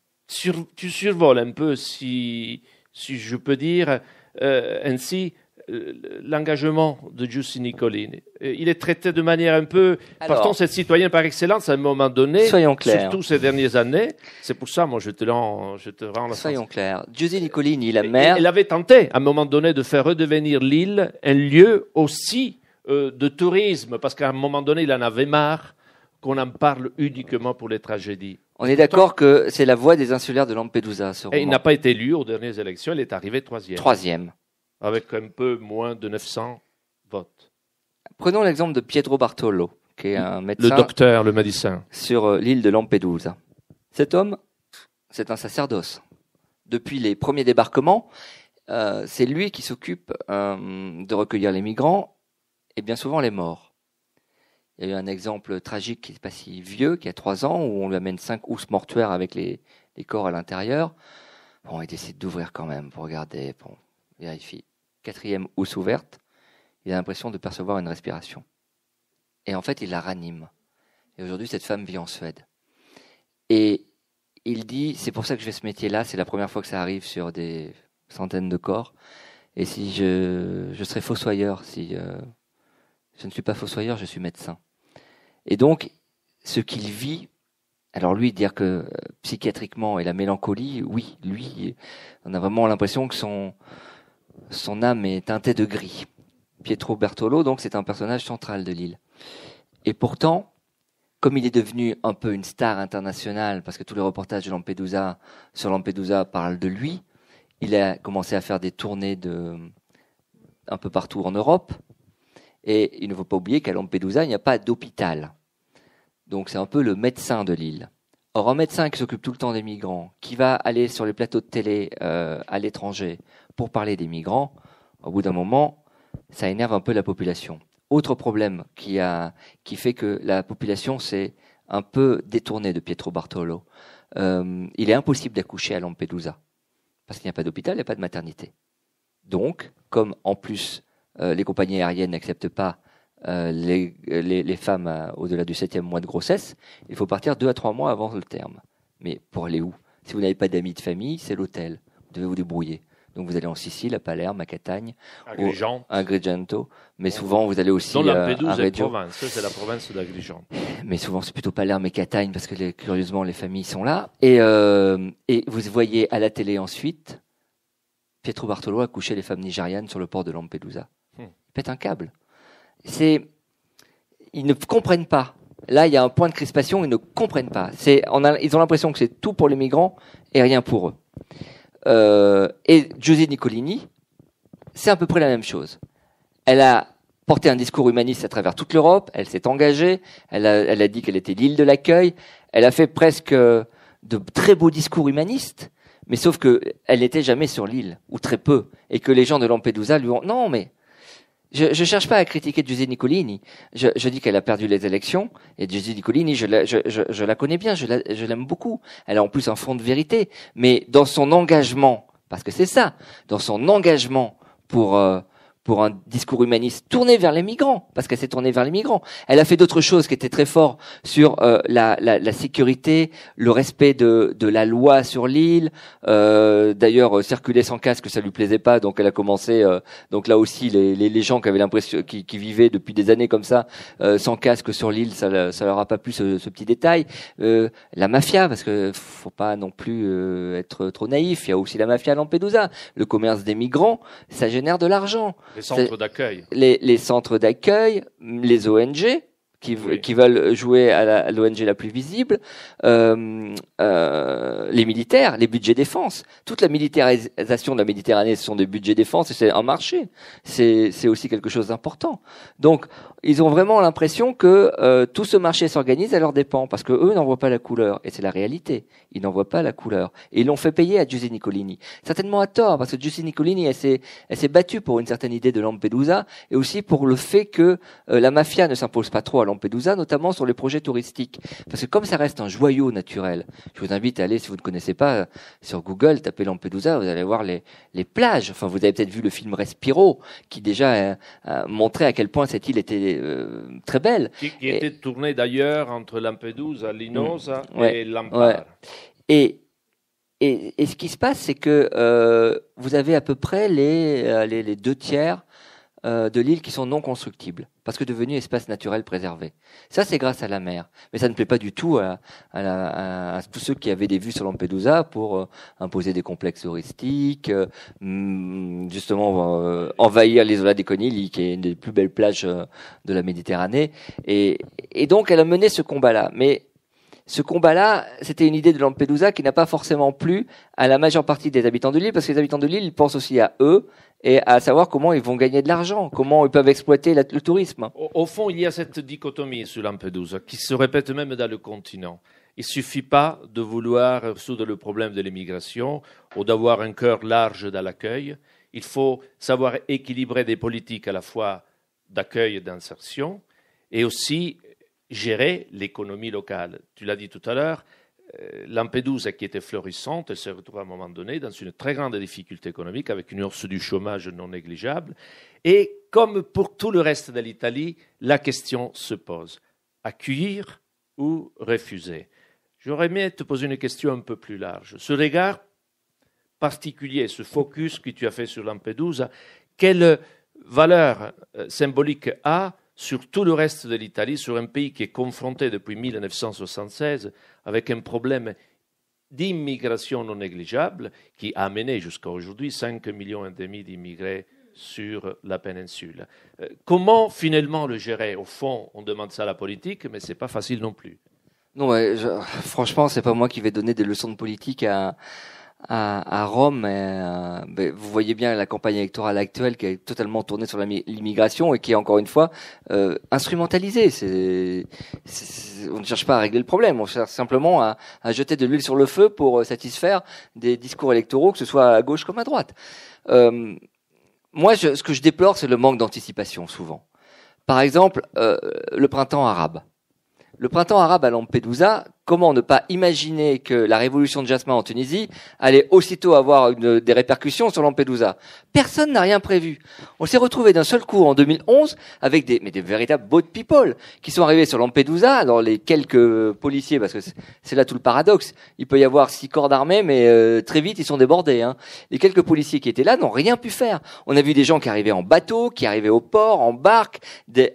tu survoles un peu, si, si je peux dire euh, ainsi, euh, l'engagement de Giussi Nicolini. Euh, il est traité de manière un peu, Alors, cette citoyen par excellence à un moment donné, surtout ces dernières années. C'est pour ça, moi, je te, rends, je te la Soyons clairs. Giussi Nicolini, la mère. Il avait tenté, à un moment donné, de faire redevenir l'île un lieu aussi de tourisme, parce qu'à un moment donné, il en avait marre qu'on en parle uniquement pour les tragédies. On est d'accord que c'est la voix des insulaires de Lampedusa. Et il n'a pas été élu aux dernières élections, il est arrivé troisième. Troisième. Avec un peu moins de 900 votes. Prenons l'exemple de Pietro Bartolo, qui est un médecin. Le docteur, le médecin. Sur euh, l'île de Lampedusa. Cet homme, c'est un sacerdoce. Depuis les premiers débarquements, euh, c'est lui qui s'occupe euh, de recueillir les migrants et bien souvent les morts. Il y a eu un exemple tragique qui n'est pas si vieux, qui a trois ans, où on lui amène cinq housses mortuaires avec les, les corps à l'intérieur. Bon, il décide d'ouvrir quand même pour regarder, bon, vérifie. Quatrième housse ouverte, il a l'impression de percevoir une respiration. Et en fait, il la ranime. Et aujourd'hui, cette femme vit en Suède. Et il dit, c'est pour ça que je fais ce métier-là, c'est la première fois que ça arrive sur des centaines de corps. Et si je, je serais fossoyeur, si euh, je ne suis pas fossoyeur, je suis médecin. Et donc, ce qu'il vit, alors lui, dire que euh, psychiatriquement et la mélancolie, oui, lui, on a vraiment l'impression que son, son âme est teintée de gris. Pietro Bertolo, donc, c'est un personnage central de l'île. Et pourtant, comme il est devenu un peu une star internationale, parce que tous les reportages de Lampedusa sur Lampedusa parlent de lui, il a commencé à faire des tournées de, un peu partout en Europe, et il ne faut pas oublier qu'à Lampedusa, il n'y a pas d'hôpital. Donc c'est un peu le médecin de l'île. Or, un médecin qui s'occupe tout le temps des migrants, qui va aller sur les plateaux de télé euh, à l'étranger pour parler des migrants, au bout d'un moment, ça énerve un peu la population. Autre problème qui, a, qui fait que la population s'est un peu détournée de Pietro Bartolo. Euh, il est impossible d'accoucher à Lampedusa, parce qu'il n'y a pas d'hôpital il a pas de maternité. Donc, comme en plus euh, les compagnies aériennes n'acceptent pas euh, les, les, les, femmes euh, au-delà du septième mois de grossesse, il faut partir deux à trois mois avant le terme. Mais pour aller où Si vous n'avez pas d'amis de famille, c'est l'hôtel. Vous devez vous débrouiller. Donc vous allez en Sicile, à Palerme, à Catagne, Agrigento. Agrigento. Mais souvent vous allez aussi Dans la à c'est la province d'Agrigento. Mais souvent c'est plutôt Palerme et Catagne parce que curieusement les familles sont là. Et, et vous voyez à la télé ensuite Pietro Bartolo couché les femmes nigérianes sur le port de Lampedusa. Pète un câble. C'est, ils ne comprennent pas. Là, il y a un point de crispation, ils ne comprennent pas. C'est, on ils ont l'impression que c'est tout pour les migrants et rien pour eux. Euh, et José Nicolini, c'est à peu près la même chose. Elle a porté un discours humaniste à travers toute l'Europe, elle s'est engagée, elle a, elle a dit qu'elle était l'île de l'accueil, elle a fait presque euh, de très beaux discours humanistes, mais sauf que elle n'était jamais sur l'île, ou très peu, et que les gens de Lampedusa lui ont, non, mais je ne cherche pas à critiquer Giuseppe Nicolini. Je, dis qu'elle a perdu les élections. Et Giuseppe Nicolini, je la, connais bien, je l'aime beaucoup. Elle a en plus un fond de vérité. Mais dans son engagement, parce que c'est ça, dans son engagement pour... Euh, pour un discours humaniste tourné vers les migrants, parce qu'elle s'est tournée vers les migrants. Elle a fait d'autres choses qui étaient très fortes sur euh, la, la, sécurité, le respect de, de la loi sur l'île. Euh, d'ailleurs, euh, circuler sans casque, ça lui plaisait pas, donc elle a commencé. donc là aussi, les, gens qui avaient l'impression, qui, qui, vivaient depuis des années comme ça, sans casque sur l'île, ça, ça leur a pas plu ce, petit détail. la mafia, parce que faut pas non plus être trop naïf. Il y a aussi la mafia à Lampedusa. Le commerce des migrants, ça génère de l'argent. Les centres d'accueil. Les, les centres d'accueil, les ONG, qui, veulent jouer à l'ONG la, plus visible, euh, euh, les militaires, les budgets défense. Toute la militarisation de la Méditerranée, ce sont des budgets défense et c'est un marché. C'est aussi quelque chose d'important. Donc, ils ont vraiment l'impression que euh, tout ce marché s'organise à leur dépens parce que eux n'en voient pas la couleur et c'est la réalité. Ils n'en voient pas la couleur et ils l'ont fait payer à Giuseppe Nicolini. Certainement à tort parce que Giuseppe Nicolini, elle s'est battue pour une certaine idée de Lampedusa et aussi pour le fait que euh, la mafia ne s'impose pas trop à Lampedusa Lampedusa, notamment sur les projets touristiques. Parce que comme ça reste un joyau naturel, je vous invite à aller, si vous ne connaissez pas, euh, sur Google, taper Lampedusa, vous allez voir les, les plages. Enfin, vous avez peut-être vu le film Respiro, qui déjà euh, euh, montrait à quel point cette île était très belle. Qui, était tournée d'ailleurs entre Lampedusa, Linosa mm. et Lampard. Et et, ce qui se passe, c'est que vous avez à peu près les, les, deux tiers euh, de l'île qui sont non constructibles, parce que devenus espaces naturels préservés. Ça, c'est grâce à la mer. Mais ça ne plaît pas du tout à, tous ceux qui avaient des vues sur Lampedusa pour euh, imposer des complexes touristiques, euh, mm, justement envahir l'isola des Conili, qui est une des plus belles plages de la Méditerranée. Et, et donc, elle a mené ce combat-là. Mais ce combat-là, c'était une idée de Lampedusa qui n'a pas forcément plu à la majeure partie des habitants de l'île, parce que les habitants de l'île pensent aussi à eux et à savoir comment ils vont gagner de l'argent, comment ils peuvent exploiter le tourisme. Au, fond, il y a cette dichotomie sur Lampedusa qui se répète même dans le continent. Il ne suffit pas de vouloir résoudre le problème de l'immigration ou d'avoir un cœur large dans l'accueil. Il faut savoir équilibrer des politiques à la fois d'accueil et d'insertion et aussi gérer l'économie locale. Tu l'as dit tout à l'heure, euh, Lampedusa, qui était florissante, elle se retrouve à un moment donné dans une très grande difficulté économique avec une hausse du chômage non négligeable. Et comme pour tout le reste de l'Italie, la question se pose accueillir ou refuser J'aurais aimé te poser une question un peu plus large. Ce regard particulier, ce focus que tu as fait sur Lampedusa, quelle valeur euh, symbolique a sur tout le reste de l'Italie, sur un pays qui est confronté depuis 1976 avec un problème d'immigration non négligeable qui a amené jusqu'à aujourd'hui cinq millions demi d'immigrés sur la péninsule. Euh, comment finalement le gérer Au fond, on demande ça à la politique, mais ce n'est pas facile non plus. Non, ce n'est franchement, pas moi qui vais donner des leçons de politique à, à, Rome, euh, vous voyez bien la campagne électorale actuelle qui est totalement tournée sur l'immigration et qui est encore une fois euh, instrumentalisée. on ne cherche pas à régler le problème, on cherche simplement à, jeter de l'huile sur le feu pour euh, satisfaire des discours électoraux, que ce soit à gauche comme à droite. moi, ce que je déplore, c'est le manque d'anticipation souvent. Par exemple, le printemps arabe. Le printemps arabe à Lampedusa, comment ne pas imaginer que la révolution de Jasmin en Tunisie allait aussitôt avoir des répercussions sur Lampedusa Personne n'a rien prévu. On s'est retrouvé d'un seul coup en 2011 avec des, mais des véritables boat people qui sont arrivés sur Lampedusa. Alors les quelques policiers, parce que c'est là tout le paradoxe, il peut y avoir six corps d'armée, mais euh, très vite ils sont débordés. Hein. Les quelques policiers qui étaient là n'ont rien pu faire. On a vu des gens qui arrivaient en bateau, qui arrivaient au port, en barque,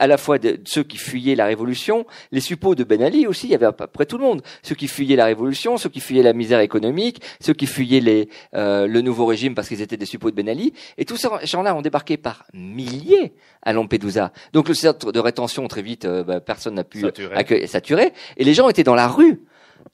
à la fois de, ceux qui fuyaient la révolution, les suppôts de Ben Ali aussi, il y avait à peu près tout le monde. Ceux qui fuyaient la révolution, ceux qui fuyaient la misère économique, ceux qui fuyaient euh, le nouveau régime parce qu'ils étaient des suppôts de Ben Ali. Et tous ces gens-là ont débarqué par milliers à Lampedusa. Donc le centre de rétention, très vite, euh, bah, personne n'a pu accueillir, saturer. Et les gens étaient dans la rue.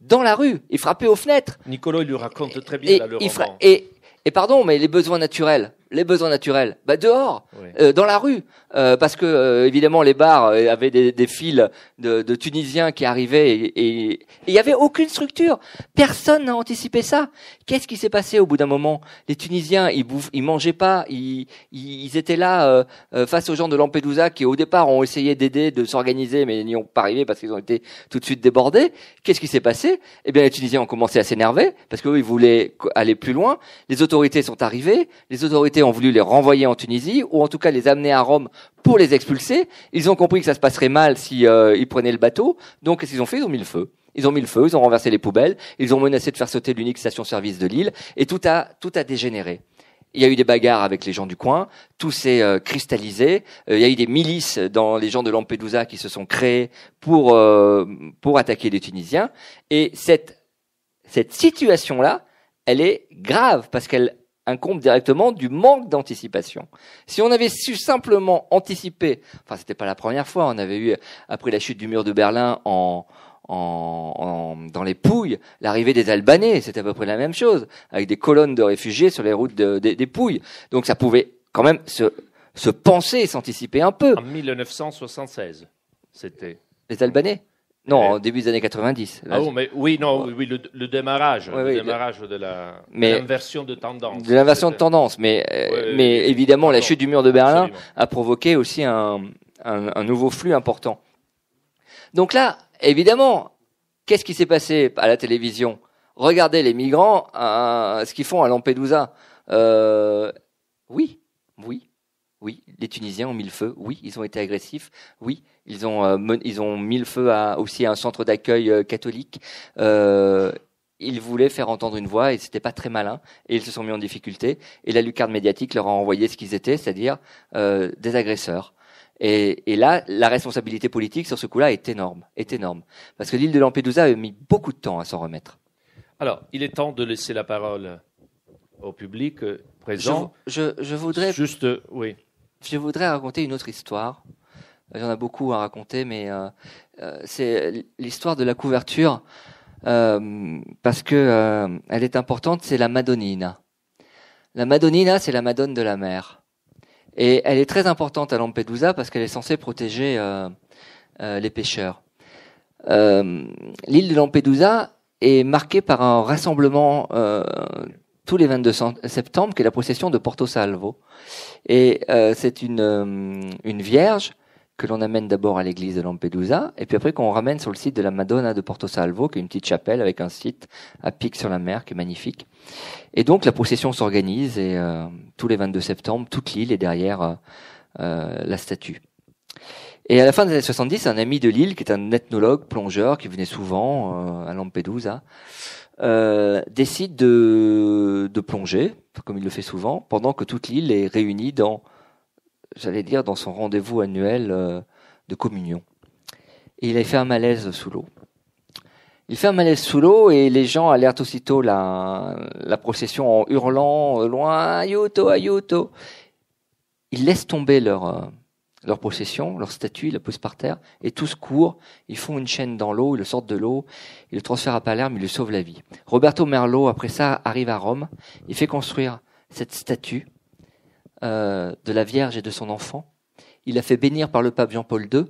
Dans la rue, ils frappaient aux fenêtres. Nicolas, il le raconte très bien, et, le roman. Et, pardon, mais les besoins naturels, les besoins naturels, bah dehors, euh, dans la rue. Euh, parce que euh, évidemment les bars euh, avaient des, des files de, de, Tunisiens qui arrivaient et il n'y avait aucune structure. Personne n'a anticipé ça. Qu'est-ce qui s'est passé au bout d'un moment Les Tunisiens, ils bouffent, ils mangeaient pas, ils, ils étaient là face aux gens de Lampedusa qui au départ ont essayé d'aider, de s'organiser, mais n'y ont pas arrivé parce qu'ils ont été tout de suite débordés. Qu'est-ce qui s'est passé Eh bien, les Tunisiens ont commencé à s'énerver parce qu'ils ils voulaient aller plus loin. Les autorités sont arrivées, les autorités ont voulu les renvoyer en Tunisie ou en tout cas les amener à Rome pour les expulser. Ils ont compris que ça se passerait mal si euh, ils prenaient le bateau. Donc, qu'est-ce qu'ils ont fait Ils ont mis le feu. Ils ont mis le feu, ils ont renversé les poubelles, ils ont menacé de faire sauter l'unique station-service de l'île, et tout a tout a dégénéré. Il y a eu des bagarres avec les gens du coin, tout s'est euh, cristallisé. Euh, il y a eu des milices dans les gens de Lampedusa qui se sont créés pour pour attaquer les Tunisiens. Et cette cette situation là, elle est grave parce qu'elle compte directement du manque d'anticipation. Si on avait su simplement anticiper, enfin c'était pas la première fois, on avait eu après la chute du mur de Berlin en, en, dans les Pouilles, l'arrivée des Albanais, c'était à peu près la même chose, avec des colonnes de réfugiés sur les routes des Pouilles. Donc ça pouvait quand même se, se penser s'anticiper un peu. En 1976, c'était. Les Albanais non, au début des années 90. Ah oui, non, oui, le, démarrage, le démarrage de la l'inversion de tendance. De l'inversion de tendance, mais euh, mais évidemment la chute du mur de Berlin a provoqué aussi un, un, nouveau flux important. Donc là, évidemment, qu'est-ce qui s'est passé à la télévision Regardez les migrants, euh, ce qu'ils font à Lampedusa. Euh, oui, oui, oui, les Tunisiens ont mis le feu. Oui, ils ont été agressifs. Oui, ils ont euh, ils ont mis le feu à, aussi à un centre d'accueil euh, catholique. Euh, ils voulaient faire entendre une voix et c'était pas très malin. Et ils se sont mis en difficulté. Et la lucarne médiatique leur a envoyé ce qu'ils étaient, c'est-à-dire des agresseurs. Et, et, là, la responsabilité politique sur ce coup-là est énorme, est énorme, parce que l'île de Lampedusa a mis beaucoup de temps à s'en remettre. Alors, il est temps de laisser la parole au public présent. je voudrais juste, oui. Je voudrais raconter une autre histoire. y en a beaucoup à raconter, mais euh, euh, c'est l'histoire de la couverture euh, parce que elle est importante. C'est la Madonina. La Madonina, c'est la Madone de la mer, et elle est très importante à Lampedusa parce qu'elle est censée protéger les pêcheurs. L'île de Lampedusa est marquée par un rassemblement tous les 22 septembre, qui est la procession de Porto Salvo. Et euh, c'est une, euh, une Vierge que l'on amène d'abord à l'église de Lampedusa, et puis après qu'on ramène sur le site de la Madonna de Porto Salvo, qui est une petite chapelle avec un site à pic sur la mer, qui est magnifique. Et donc la procession s'organise, et euh, tous les 22 septembre, toute l'île est derrière la statue. Et à la fin des années 70, un ami de l'île, qui est un ethnologue, plongeur, qui venait souvent à Lampedusa, euh, décide de, de, plonger, comme il le fait souvent, pendant que toute l'île est réunie dans, j'allais dire, dans son rendez-vous annuel euh, de communion. il est fait un malaise sous l'eau. Il fait un malaise sous l'eau et les gens alertent aussitôt la, la procession en hurlant loin, Ayuto, Ayuto. Ils laissent tomber leur, euh, leur procession, leur statue, ils la poussent par terre, et tous courent, ils font une chaîne dans l'eau, ils le sortent de l'eau, ils le transfèrent à Palerme, ils lui sauvent la vie. Roberto Merlo, après ça, arrive à Rome, il fait construire cette statue euh, de la Vierge et de son enfant, il la fait bénir par le pape Jean-Paul II,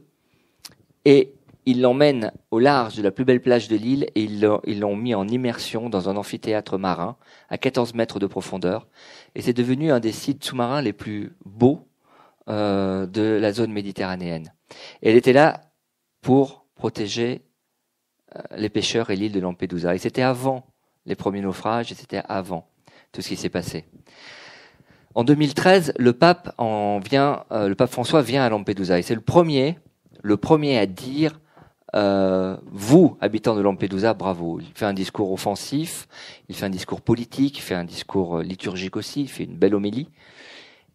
et il l'emmène au large de la plus belle plage de l'île, et ils l'ont mis en immersion dans un amphithéâtre marin à 14 mètres de profondeur, et c'est devenu un des sites sous-marins les plus beaux euh, de la zone méditerranéenne. elle était là pour protéger euh, les pêcheurs et l'île de Lampedusa. Et c'était avant les premiers naufrages, et c'était avant tout ce qui s'est passé. En 2013, le pape en vient, euh, le pape François vient à Lampedusa et c'est le premier, le premier à dire vous, habitants de Lampedusa, bravo. Il fait un discours offensif, il fait un discours politique, il fait un discours liturgique aussi, il fait une belle homélie.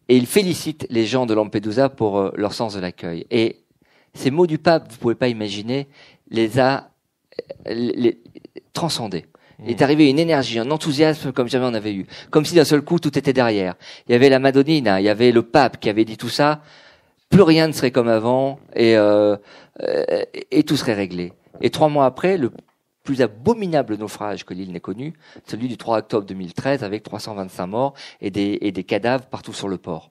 Et il félicite les gens de Lampedusa pour euh, leur sens de l'accueil. Et ces mots du pape, vous pouvez pas imaginer, les a euh, les, transcendés. Il est mmh. arrivé une énergie, un enthousiasme comme jamais on avait eu. Comme si d'un seul coup tout était derrière. Il y avait la Madonnina, il y avait le pape qui avait dit tout ça. Plus rien ne serait comme avant et, euh, et tout serait réglé. Et trois mois après, le plus abominable naufrage que l'île n'ait connu, celui du 3 octobre 2013 avec 325 morts et des, cadavres partout sur le port.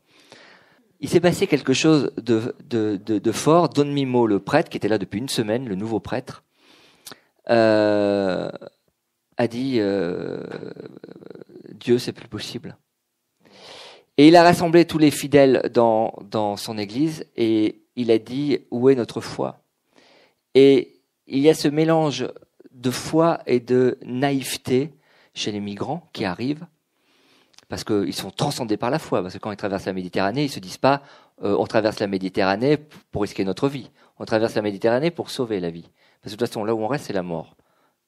Il s'est passé quelque chose de, de, fort. Don Mimo, le prêtre, qui était là depuis une semaine, le nouveau prêtre, euh, a dit euh, Dieu, c'est plus possible. Et il a rassemblé tous les fidèles dans, dans son église et il a dit Où est notre foi Et il y a ce mélange de foi et de naïveté chez les migrants qui arrivent, parce qu'ils sont transcendés par la foi, parce que quand ils traversent la Méditerranée, ils se disent pas euh, on traverse la Méditerranée pour risquer notre vie, on traverse la Méditerranée pour sauver la vie. Parce que de toute façon, là où on reste, c'est la mort.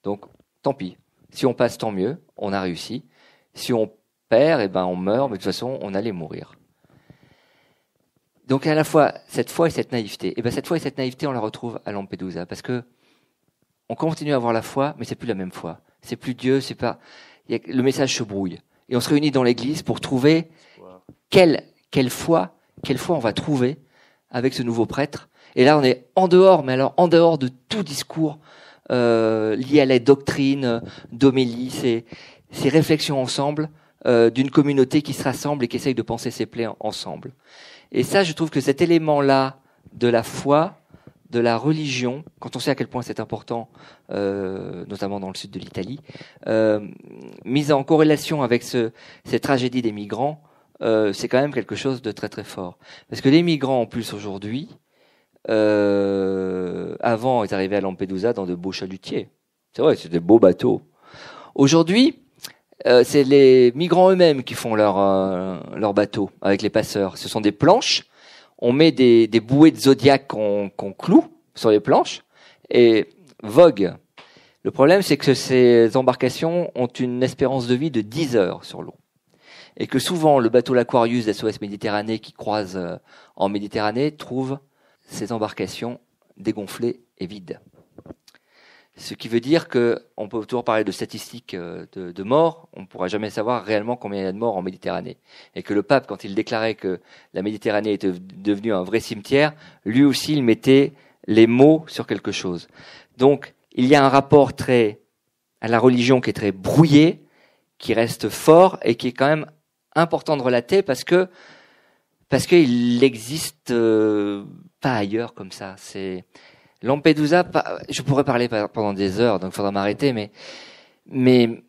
Donc, tant pis. Si on passe, tant mieux, on a réussi. Si on perd, eh ben, on meurt, mais de toute façon, on allait mourir. Donc à la fois cette foi et cette naïveté. Et eh bien cette foi et cette naïveté, on la retrouve à Lampedusa parce que on continue à avoir la foi, mais c'est plus la même foi. C'est plus Dieu, c'est pas. Le message se brouille. Et on se réunit dans l'église pour trouver quelle, quelle foi, quelle foi on va trouver avec ce nouveau prêtre. Et là, on est en dehors, mais alors en dehors de tout discours euh, lié à la doctrine euh, d'homélie, ces, ces réflexions ensemble euh, d'une communauté qui se rassemble et qui essaye de penser ses plaies ensemble. Et ça, je trouve que cet élément-là de la foi, de la religion, quand on sait à quel point c'est important, euh, notamment dans le sud de l'Italie, euh, mise en corrélation avec ce, ces tragédies des migrants, euh, c'est quand même quelque chose de très très fort. Parce que les migrants, en plus, aujourd'hui, avant, ils arrivaient à Lampedusa dans de beaux chalutiers. C'est vrai, c'est des beaux bateaux. Aujourd'hui, c'est les migrants eux-mêmes qui font leur, leur bateau avec les passeurs. Ce sont des planches on met des, bouées de zodiac qu'on cloue sur les planches et vogue. Le problème, c'est que ces embarcations ont une espérance de vie de 10 heures sur l'eau. Et que souvent, le bateau l'Aquarius SOS Méditerranée qui croise euh, en Méditerranée trouve ces embarcations dégonflées et vides. Ce qui veut dire que on peut toujours parler de statistiques euh, de, de morts, on ne pourra jamais savoir réellement combien il y a de morts en Méditerranée. Et que le pape, quand il déclarait que la Méditerranée était devenue un vrai cimetière, lui aussi, il mettait les mots sur quelque chose. Donc, il y a un rapport très à la religion qui est très brouillé, qui reste fort et qui est quand même important de relater parce que parce qu'il n'existe euh, pas ailleurs comme ça. C'est Lampedusa, je pourrais parler pendant des heures, donc faudra m'arrêter, mais mais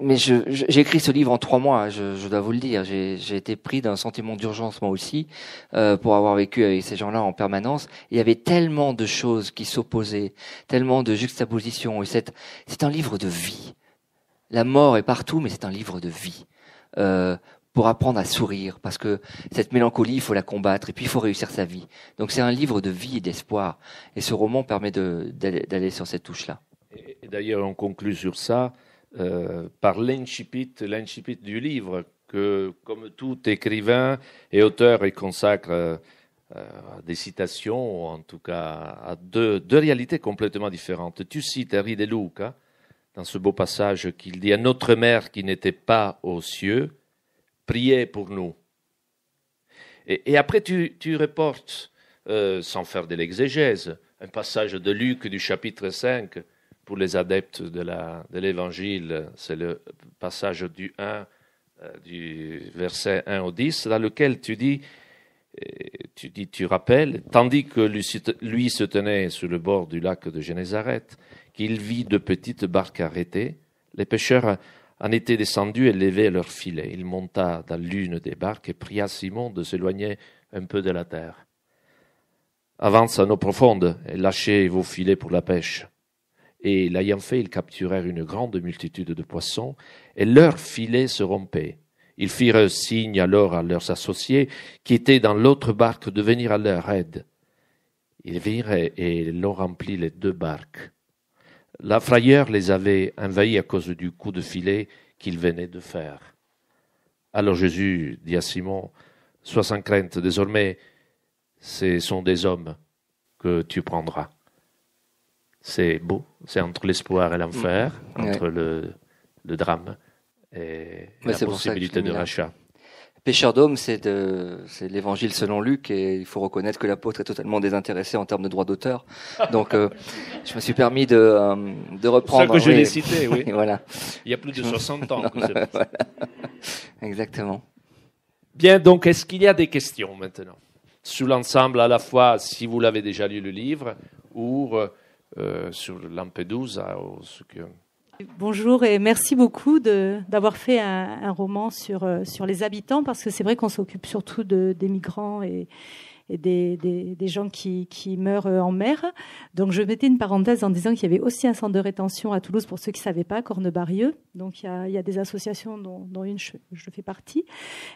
mais j'ai écrit ce livre en trois mois, je, dois vous le dire. J'ai été pris d'un sentiment d'urgence moi aussi, euh, pour avoir vécu avec ces gens-là en permanence. Il y avait tellement de choses qui s'opposaient, tellement de juxtapositions. Et c'est c'est un livre de vie. La mort est partout, mais c'est un livre de vie. Euh, pour apprendre à sourire, parce que cette mélancolie, il faut la combattre, et puis il faut réussir sa vie. Donc c'est un livre de vie et d'espoir, et ce roman permet d'aller sur cette touche-là. Et, d'ailleurs, on conclut sur ça euh, par l'incipit, l'incipit du livre, que comme tout écrivain et auteur, il consacre euh, à des citations, ou en tout cas à deux, deux réalités complètement différentes. Tu cites Harry de hein, dans ce beau passage qu'il dit à notre mère qui n'était pas aux cieux, Priez pour nous. Et, après, tu, reportes, euh, sans faire de l'exégèse, un passage de Luc du chapitre 5 pour les adeptes de l'Évangile. C'est le passage du euh, du verset 1 au 10, dans lequel tu dis, euh, tu dis, tu rappelles, tandis que lui se tenait sur le bord du lac de Génézareth, qu'il vit de petites barques arrêtées, les pêcheurs en était descendu et levait leurs filets. Il monta dans l'une des barques et pria Simon de s'éloigner un peu de la terre. Avance à eau profonde et lâchez vos filets pour la pêche. Et l'ayant fait, ils capturèrent une grande multitude de poissons, et leurs filets se rompaient. Ils firent signe alors à leurs associés, qui étaient dans l'autre barque, de venir à leur aide. Ils virent et l'ont remplit les deux barques la frayeur les avait envahis à cause du coup de filet qu'ils venaient de faire. Alors Jésus dit à Simon, Sois sans crainte, désormais ce sont des hommes que tu prendras. C'est beau, c'est entre l'espoir et l'enfer, mm. entre le, drame et, et la possibilité de rachat. Pêcheur d'hommes, c'est l'évangile selon Luc, et il faut reconnaître que l'apôtre est totalement désintéressé en termes de droit d'auteur. Donc, euh, je me suis permis de, euh, reprendre. C'est que je l'ai cité, oui. voilà. Il y a plus de 60 ans. Exactement. Bien, donc, est-ce qu'il y a des questions maintenant Sur l'ensemble, à la fois, si vous l'avez déjà lu le livre, ou euh, euh sur Lampedusa, ou ce que Bonjour et merci beaucoup d'avoir fait un, roman sur, euh, sur les habitants parce que c'est vrai qu'on s'occupe surtout de, des migrants et, des, des, gens qui, meurent euh, en mer. Donc je mettais une parenthèse en disant qu'il y avait aussi un centre de rétention à Toulouse, pour ceux qui ne savaient pas, Cornebarieux. Donc il y a, des associations dont, une je, fais partie.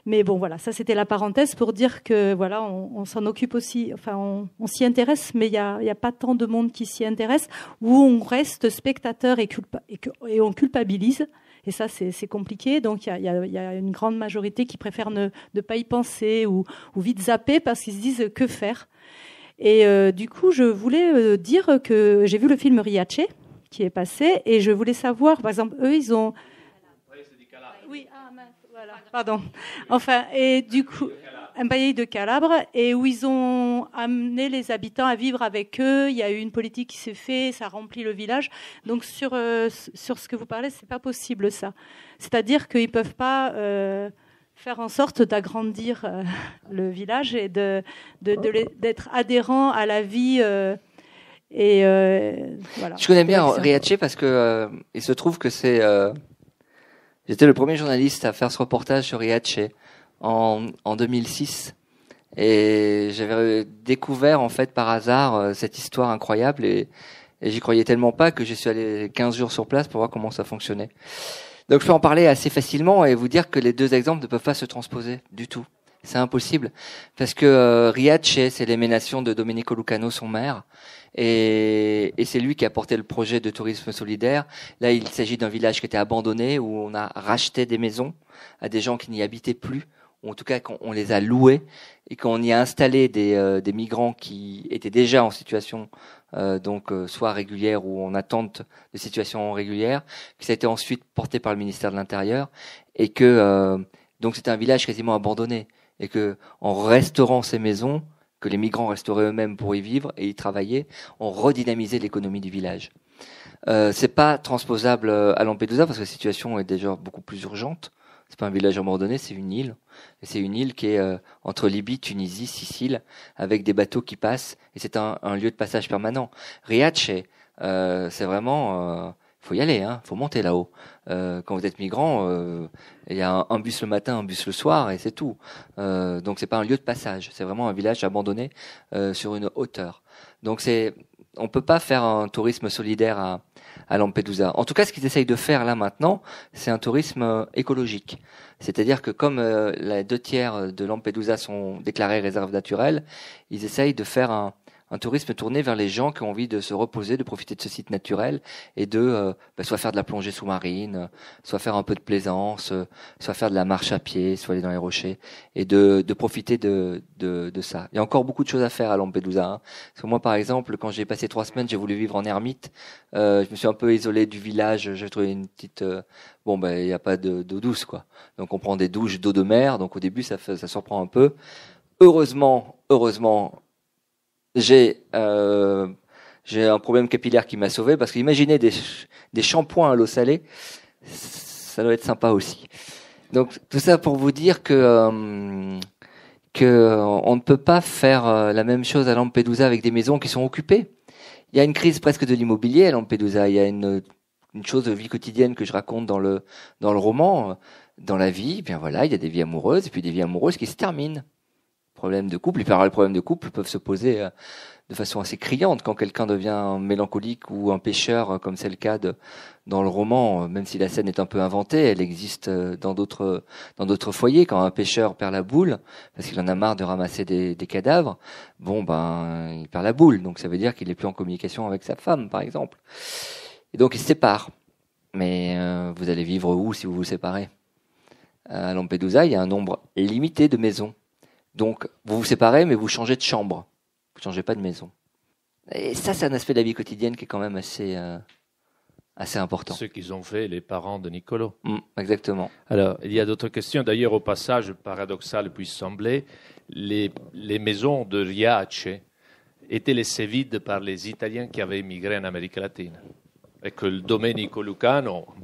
Mais bon, voilà, ça c'était la parenthèse pour dire que voilà, on, s'en occupe aussi, enfin on, s'y intéresse, mais il n'y a, pas tant de monde qui s'y intéresse, où on reste spectateur et, et on culpabilise et ça, c'est compliqué. Donc, il y, a, une grande majorité qui préfère ne, pas y penser ou, vite zapper parce qu'ils se disent euh, que faire. Et euh, du coup, je voulais euh, dire que j'ai vu le film Riace qui est passé et je voulais savoir, par exemple, eux, ils ont. Oui, ah mince, voilà. Pardon. Enfin, et du coup un pays de Calabre et où ils ont amené les habitants à vivre avec eux. Il y a eu une politique qui s'est faite, ça remplit le village. Donc sur, euh, sur ce que vous parlez, c'est pas possible ça. C'est-à-dire qu'ils peuvent pas euh, faire en sorte d'agrandir euh, le village et de, d'être de, adhérent à la vie. et voilà. Je connais bien Riace parce que il se trouve que c'est j'étais le premier journaliste à faire ce reportage sur Riace en, en 2006. Et j'avais découvert en fait par hasard euh, cette histoire incroyable et, et j'y croyais tellement pas que je suis allé 15 jours sur place pour voir comment ça fonctionnait. Donc je peux en parler assez facilement et vous dire que les deux exemples ne peuvent pas se transposer du tout. C'est impossible parce que euh, Riace, c'est l'émanation de Domenico Lucano, son maire, et, et c'est lui qui a porté le projet de tourisme solidaire. Là, il s'agit d'un village qui était abandonné où on a racheté des maisons à des gens qui n'y habitaient plus en tout cas qu'on les a loués et qu'on y a installé euh, des, migrants qui étaient déjà en situation euh, donc euh, soit régulière ou en attente de situation régulière, que ça a été ensuite porté par le ministère de l'Intérieur et que donc c'était un village quasiment abandonné et que en restaurant ces maisons que les migrants restauraient eux-mêmes pour y vivre et y travailler, on redynamisait l'économie du village. Euh, c'est pas transposable à Lampedusa parce que la situation est déjà beaucoup plus urgente c'est pas un village abandonné, c'est une île. Et c'est une île qui est euh, entre Libye, Tunisie, Sicile, avec des bateaux qui passent. Et c'est un, lieu de passage permanent. Riace, euh, c'est vraiment, Il euh, faut y aller, hein, faut monter là-haut. quand vous êtes migrant, il y a un, un, bus le matin, un bus le soir, et c'est tout. donc c'est pas un lieu de passage, c'est vraiment un village abandonné sur une hauteur. Donc c'est, on peut pas faire un tourisme solidaire à à Lampedusa. En tout cas, ce qu'ils essayent de faire là maintenant, c'est un tourisme euh, écologique. C'est-à-dire que comme euh, les deux tiers de Lampedusa sont déclarés réserves naturelles, ils essayent de faire un, un tourisme tourné vers les gens qui ont envie de se reposer, de profiter de ce site naturel et de euh, bah, soit faire de la plongée sous-marine, soit faire un peu de plaisance, euh, soit faire de la marche à pied, soit aller dans les rochers et de, de profiter de, de, de, ça. Il y a encore beaucoup de choses à faire à Lampedusa. Hein. moi, par exemple, quand j'ai passé trois semaines, j'ai voulu vivre en ermite. Euh, je me suis un peu isolé du village. J'ai trouvé une petite euh, bon ben il n'y a pas d'eau douce quoi. Donc on prend des douches d'eau de mer. Donc au début ça, ça surprend un peu. Heureusement, heureusement, j'ai euh, j'ai un problème capillaire qui m'a sauvé parce qu'imaginez des, des shampoings à l'eau salée, ça doit être sympa aussi. Donc tout ça pour vous dire que euh, que on ne peut pas faire euh, la même chose à Lampedusa avec des maisons qui sont occupées. Il y a une crise presque de l'immobilier à Lampedusa. Il y a une une chose de vie quotidienne que je raconte dans le dans le roman, dans la vie. bien voilà, il y a des vies amoureuses et puis des vies amoureuses qui se terminent problèmes de couple. Les problèmes de couple peuvent se poser euh, de façon assez criante quand quelqu'un devient mélancolique ou un pêcheur, euh, comme c'est le cas de, dans le roman. Euh, même si la scène est un peu inventée, elle existe dans d'autres dans d'autres foyers. Quand un pêcheur perd la boule parce qu'il en a marre de ramasser des, cadavres, bon ben il perd la boule, donc ça veut dire qu'il est plus en communication avec sa femme, par exemple. Et donc il se sépare. Mais vous allez vivre où si vous vous séparez À Lampedusa, il y a un nombre limité de maisons donc, vous vous séparez, mais vous changez de chambre. Vous changez pas de maison. Et ça, c'est un aspect de la vie quotidienne qui est quand même assez, euh, assez important. Ce qu'ils ont fait, les parents de Nicolo. Mm, exactement. Alors, il y a d'autres questions. D'ailleurs, au passage, paradoxal puisse sembler, les, les maisons de Riace étaient laissées vides par les Italiens qui avaient immigré en Amérique latine. Et que le Domenico Lucano, en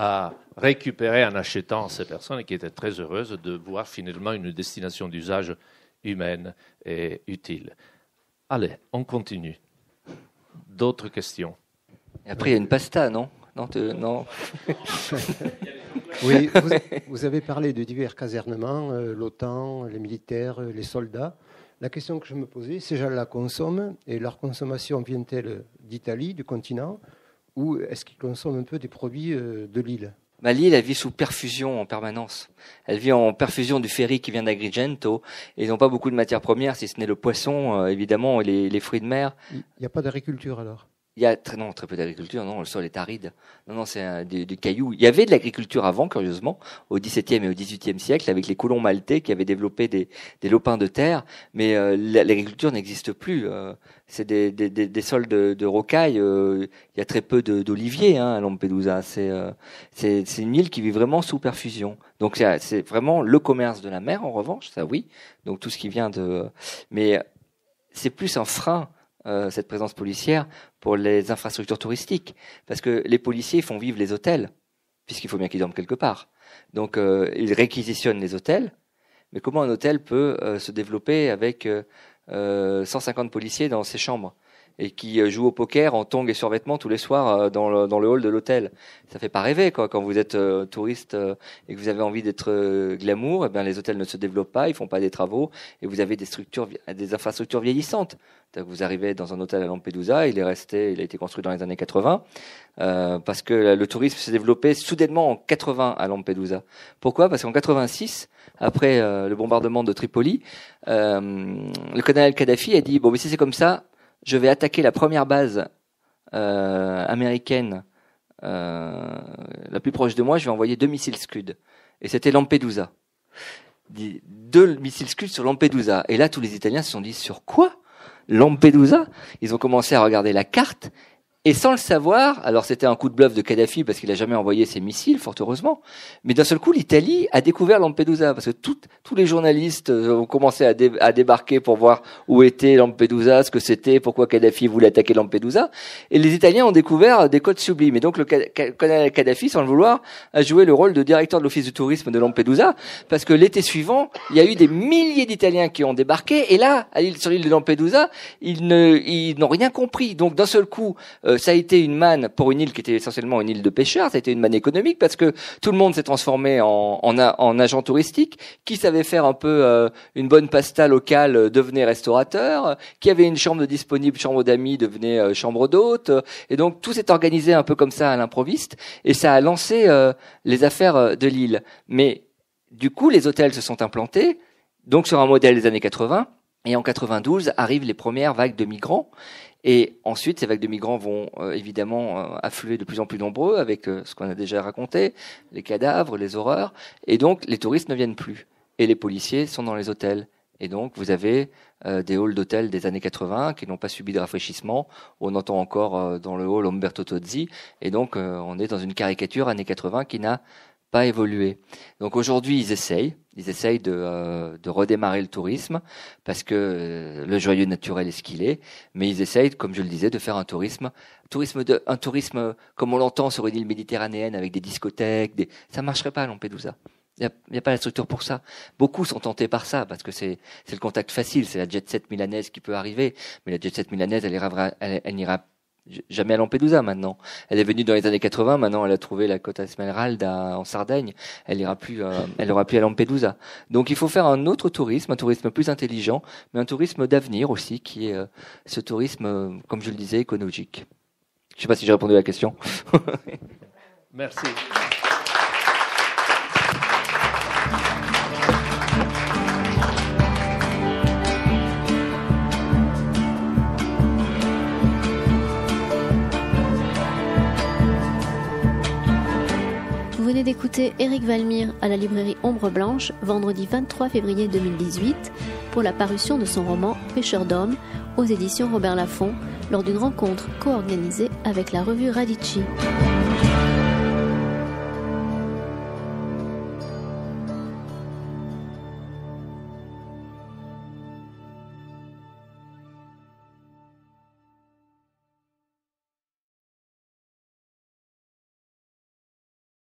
à récupérer en achetant ces personnes et qui étaient très heureuses de voir finalement une destination d'usage humaine et utile. Allez, on continue. D'autres questions Après, il y a une pasta, non non, non. oui, vous, avez parlé de divers casernements, euh, l'OTAN, les militaires, euh, les soldats. La question que je me posais, ces gens la consomment et leur consommation vient-elle d'Italie, du continent ou est-ce qu'ils consomment un peu des produits euh, de l'île bah, L'île, elle vit sous perfusion en permanence. Elle vit en perfusion du ferry qui vient d'Agrigento. ils n'ont pas beaucoup de matières premières, si ce n'est le poisson, euh, évidemment, et les, fruits de mer. Il n'y a pas d'agriculture alors il y a très, non, très peu d'agriculture, non, le sol est aride. Non, non, c'est du, cailloux. Il y avait de l'agriculture avant, curieusement, au XVIIe et au XVIIIe siècle, avec les colons maltais qui avaient développé des, des lopins de terre, mais euh, l'agriculture n'existe plus. Euh, c'est des, des, des, sols de, de rocailles. Euh, il y a très peu d'oliviers hein, à Lampedusa. C'est c'est une île qui vit vraiment sous perfusion. Donc c'est vraiment le commerce de la mer, en revanche, ça oui. Donc tout ce qui vient de... Mais c'est plus un frein euh, cette présence policière pour les infrastructures touristiques, parce que les policiers font vivre les hôtels, puisqu'il faut bien qu'ils dorment quelque part. Donc euh, ils réquisitionnent les hôtels, mais comment un hôtel peut euh, se développer avec 150 policiers dans ses chambres et qui euh, joue au poker en tongs et sur vêtements tous les soirs euh, dans le, dans le hall de l'hôtel. Ça fait pas rêver quoi. Quand vous êtes euh, touriste et que vous avez envie d'être glamour, eh bien les hôtels ne se développent pas, ils font pas des travaux et vous avez des structures, des infrastructures vieillissantes. Vous arrivez dans un hôtel à Lampedusa, il est resté, il a été construit dans les années 80 parce que le tourisme s'est développé soudainement en 80 à Lampedusa. Pourquoi Parce qu'en 86, après le bombardement de Tripoli, le colonel Kadhafi a dit bon mais si c'est comme ça je vais attaquer la première base euh, américaine euh, la plus proche de moi, je vais envoyer deux missiles Scud. Et c'était Lampedusa. Deux missiles Scud sur Lampedusa. Et là, tous les Italiens se sont dit, sur quoi Lampedusa Ils ont commencé à regarder la carte et sans le savoir, alors c'était un coup de bluff de Kadhafi parce qu'il n'a jamais envoyé ses missiles, fort heureusement, mais d'un seul coup, l'Italie a découvert Lampedusa parce que tous les journalistes euh, ont commencé à, débarquer pour voir où était Lampedusa, ce que c'était, pourquoi Kadhafi voulait attaquer Lampedusa. Et les Italiens ont découvert des codes sublimes. Et donc le Kadhafi, sans le vouloir, a joué le rôle de directeur de l'office du tourisme de Lampedusa parce que l'été suivant, il y a eu des milliers d'Italiens qui ont débarqué. Et là, à sur l'île de Lampedusa, ils, n'ont rien compris. Donc d'un seul coup, euh, ça a été une manne pour une île qui était essentiellement une île de pêcheurs, ça a été une manne économique parce que tout le monde s'est transformé en, en, agent touristique, qui savait faire un peu euh, une bonne pasta locale euh, devenait restaurateur, qui avait une chambre disponible, chambre d'amis devenait euh, chambre d'hôte, et donc tout s'est organisé un peu comme ça à l'improviste, et ça a lancé les affaires de l'île. Mais du coup, les hôtels se sont implantés, donc sur un modèle des années 80, et en 92 arrivent les premières vagues de migrants. Et ensuite, ces vagues de migrants vont euh, évidemment euh, affluer de plus en plus nombreux avec euh, ce qu'on a déjà raconté, les cadavres, les horreurs. Et donc, les touristes ne viennent plus. Et les policiers sont dans les hôtels. Et donc, vous avez des halls d'hôtels des années 80 qui n'ont pas subi de rafraîchissement. On entend encore dans le hall Umberto Tozzi. Et donc, on est dans une caricature années 80 qui n'a pas évolué. Donc aujourd'hui, ils essayent. Ils essayent de, euh, redémarrer le tourisme parce que euh, le joyeux naturel est ce qu'il est, mais ils essayent, comme je le disais, de faire un tourisme, tourisme un tourisme comme on l'entend sur une île méditerranéenne avec des discothèques. Des... Ça marcherait pas à Lampedusa. Il n'y a, pas la structure pour ça. Beaucoup sont tentés par ça, parce que c'est le contact facile, c'est la jet set milanaise qui peut arriver, mais la jet set milanaise, elle, ira, elle, elle n'ira jamais à Lampedusa maintenant. Elle est venue dans les années 80, maintenant elle a trouvé la côte Esmeralda en Sardaigne. Elle ira plus, euh, elle aura plus à Lampedusa. Donc il faut faire un autre tourisme, un tourisme plus intelligent, mais un tourisme d'avenir aussi, qui est euh, ce tourisme, euh, comme je le disais, écologique. Je ne sais pas si j'ai répondu à la question. Merci. d'écouter Éric Valmire à la librairie Ombre Blanche vendredi 23 février 2018 pour la parution de son roman Pêcheur d'hommes aux éditions Robert Laffont lors d'une rencontre co-organisée avec la revue Radici.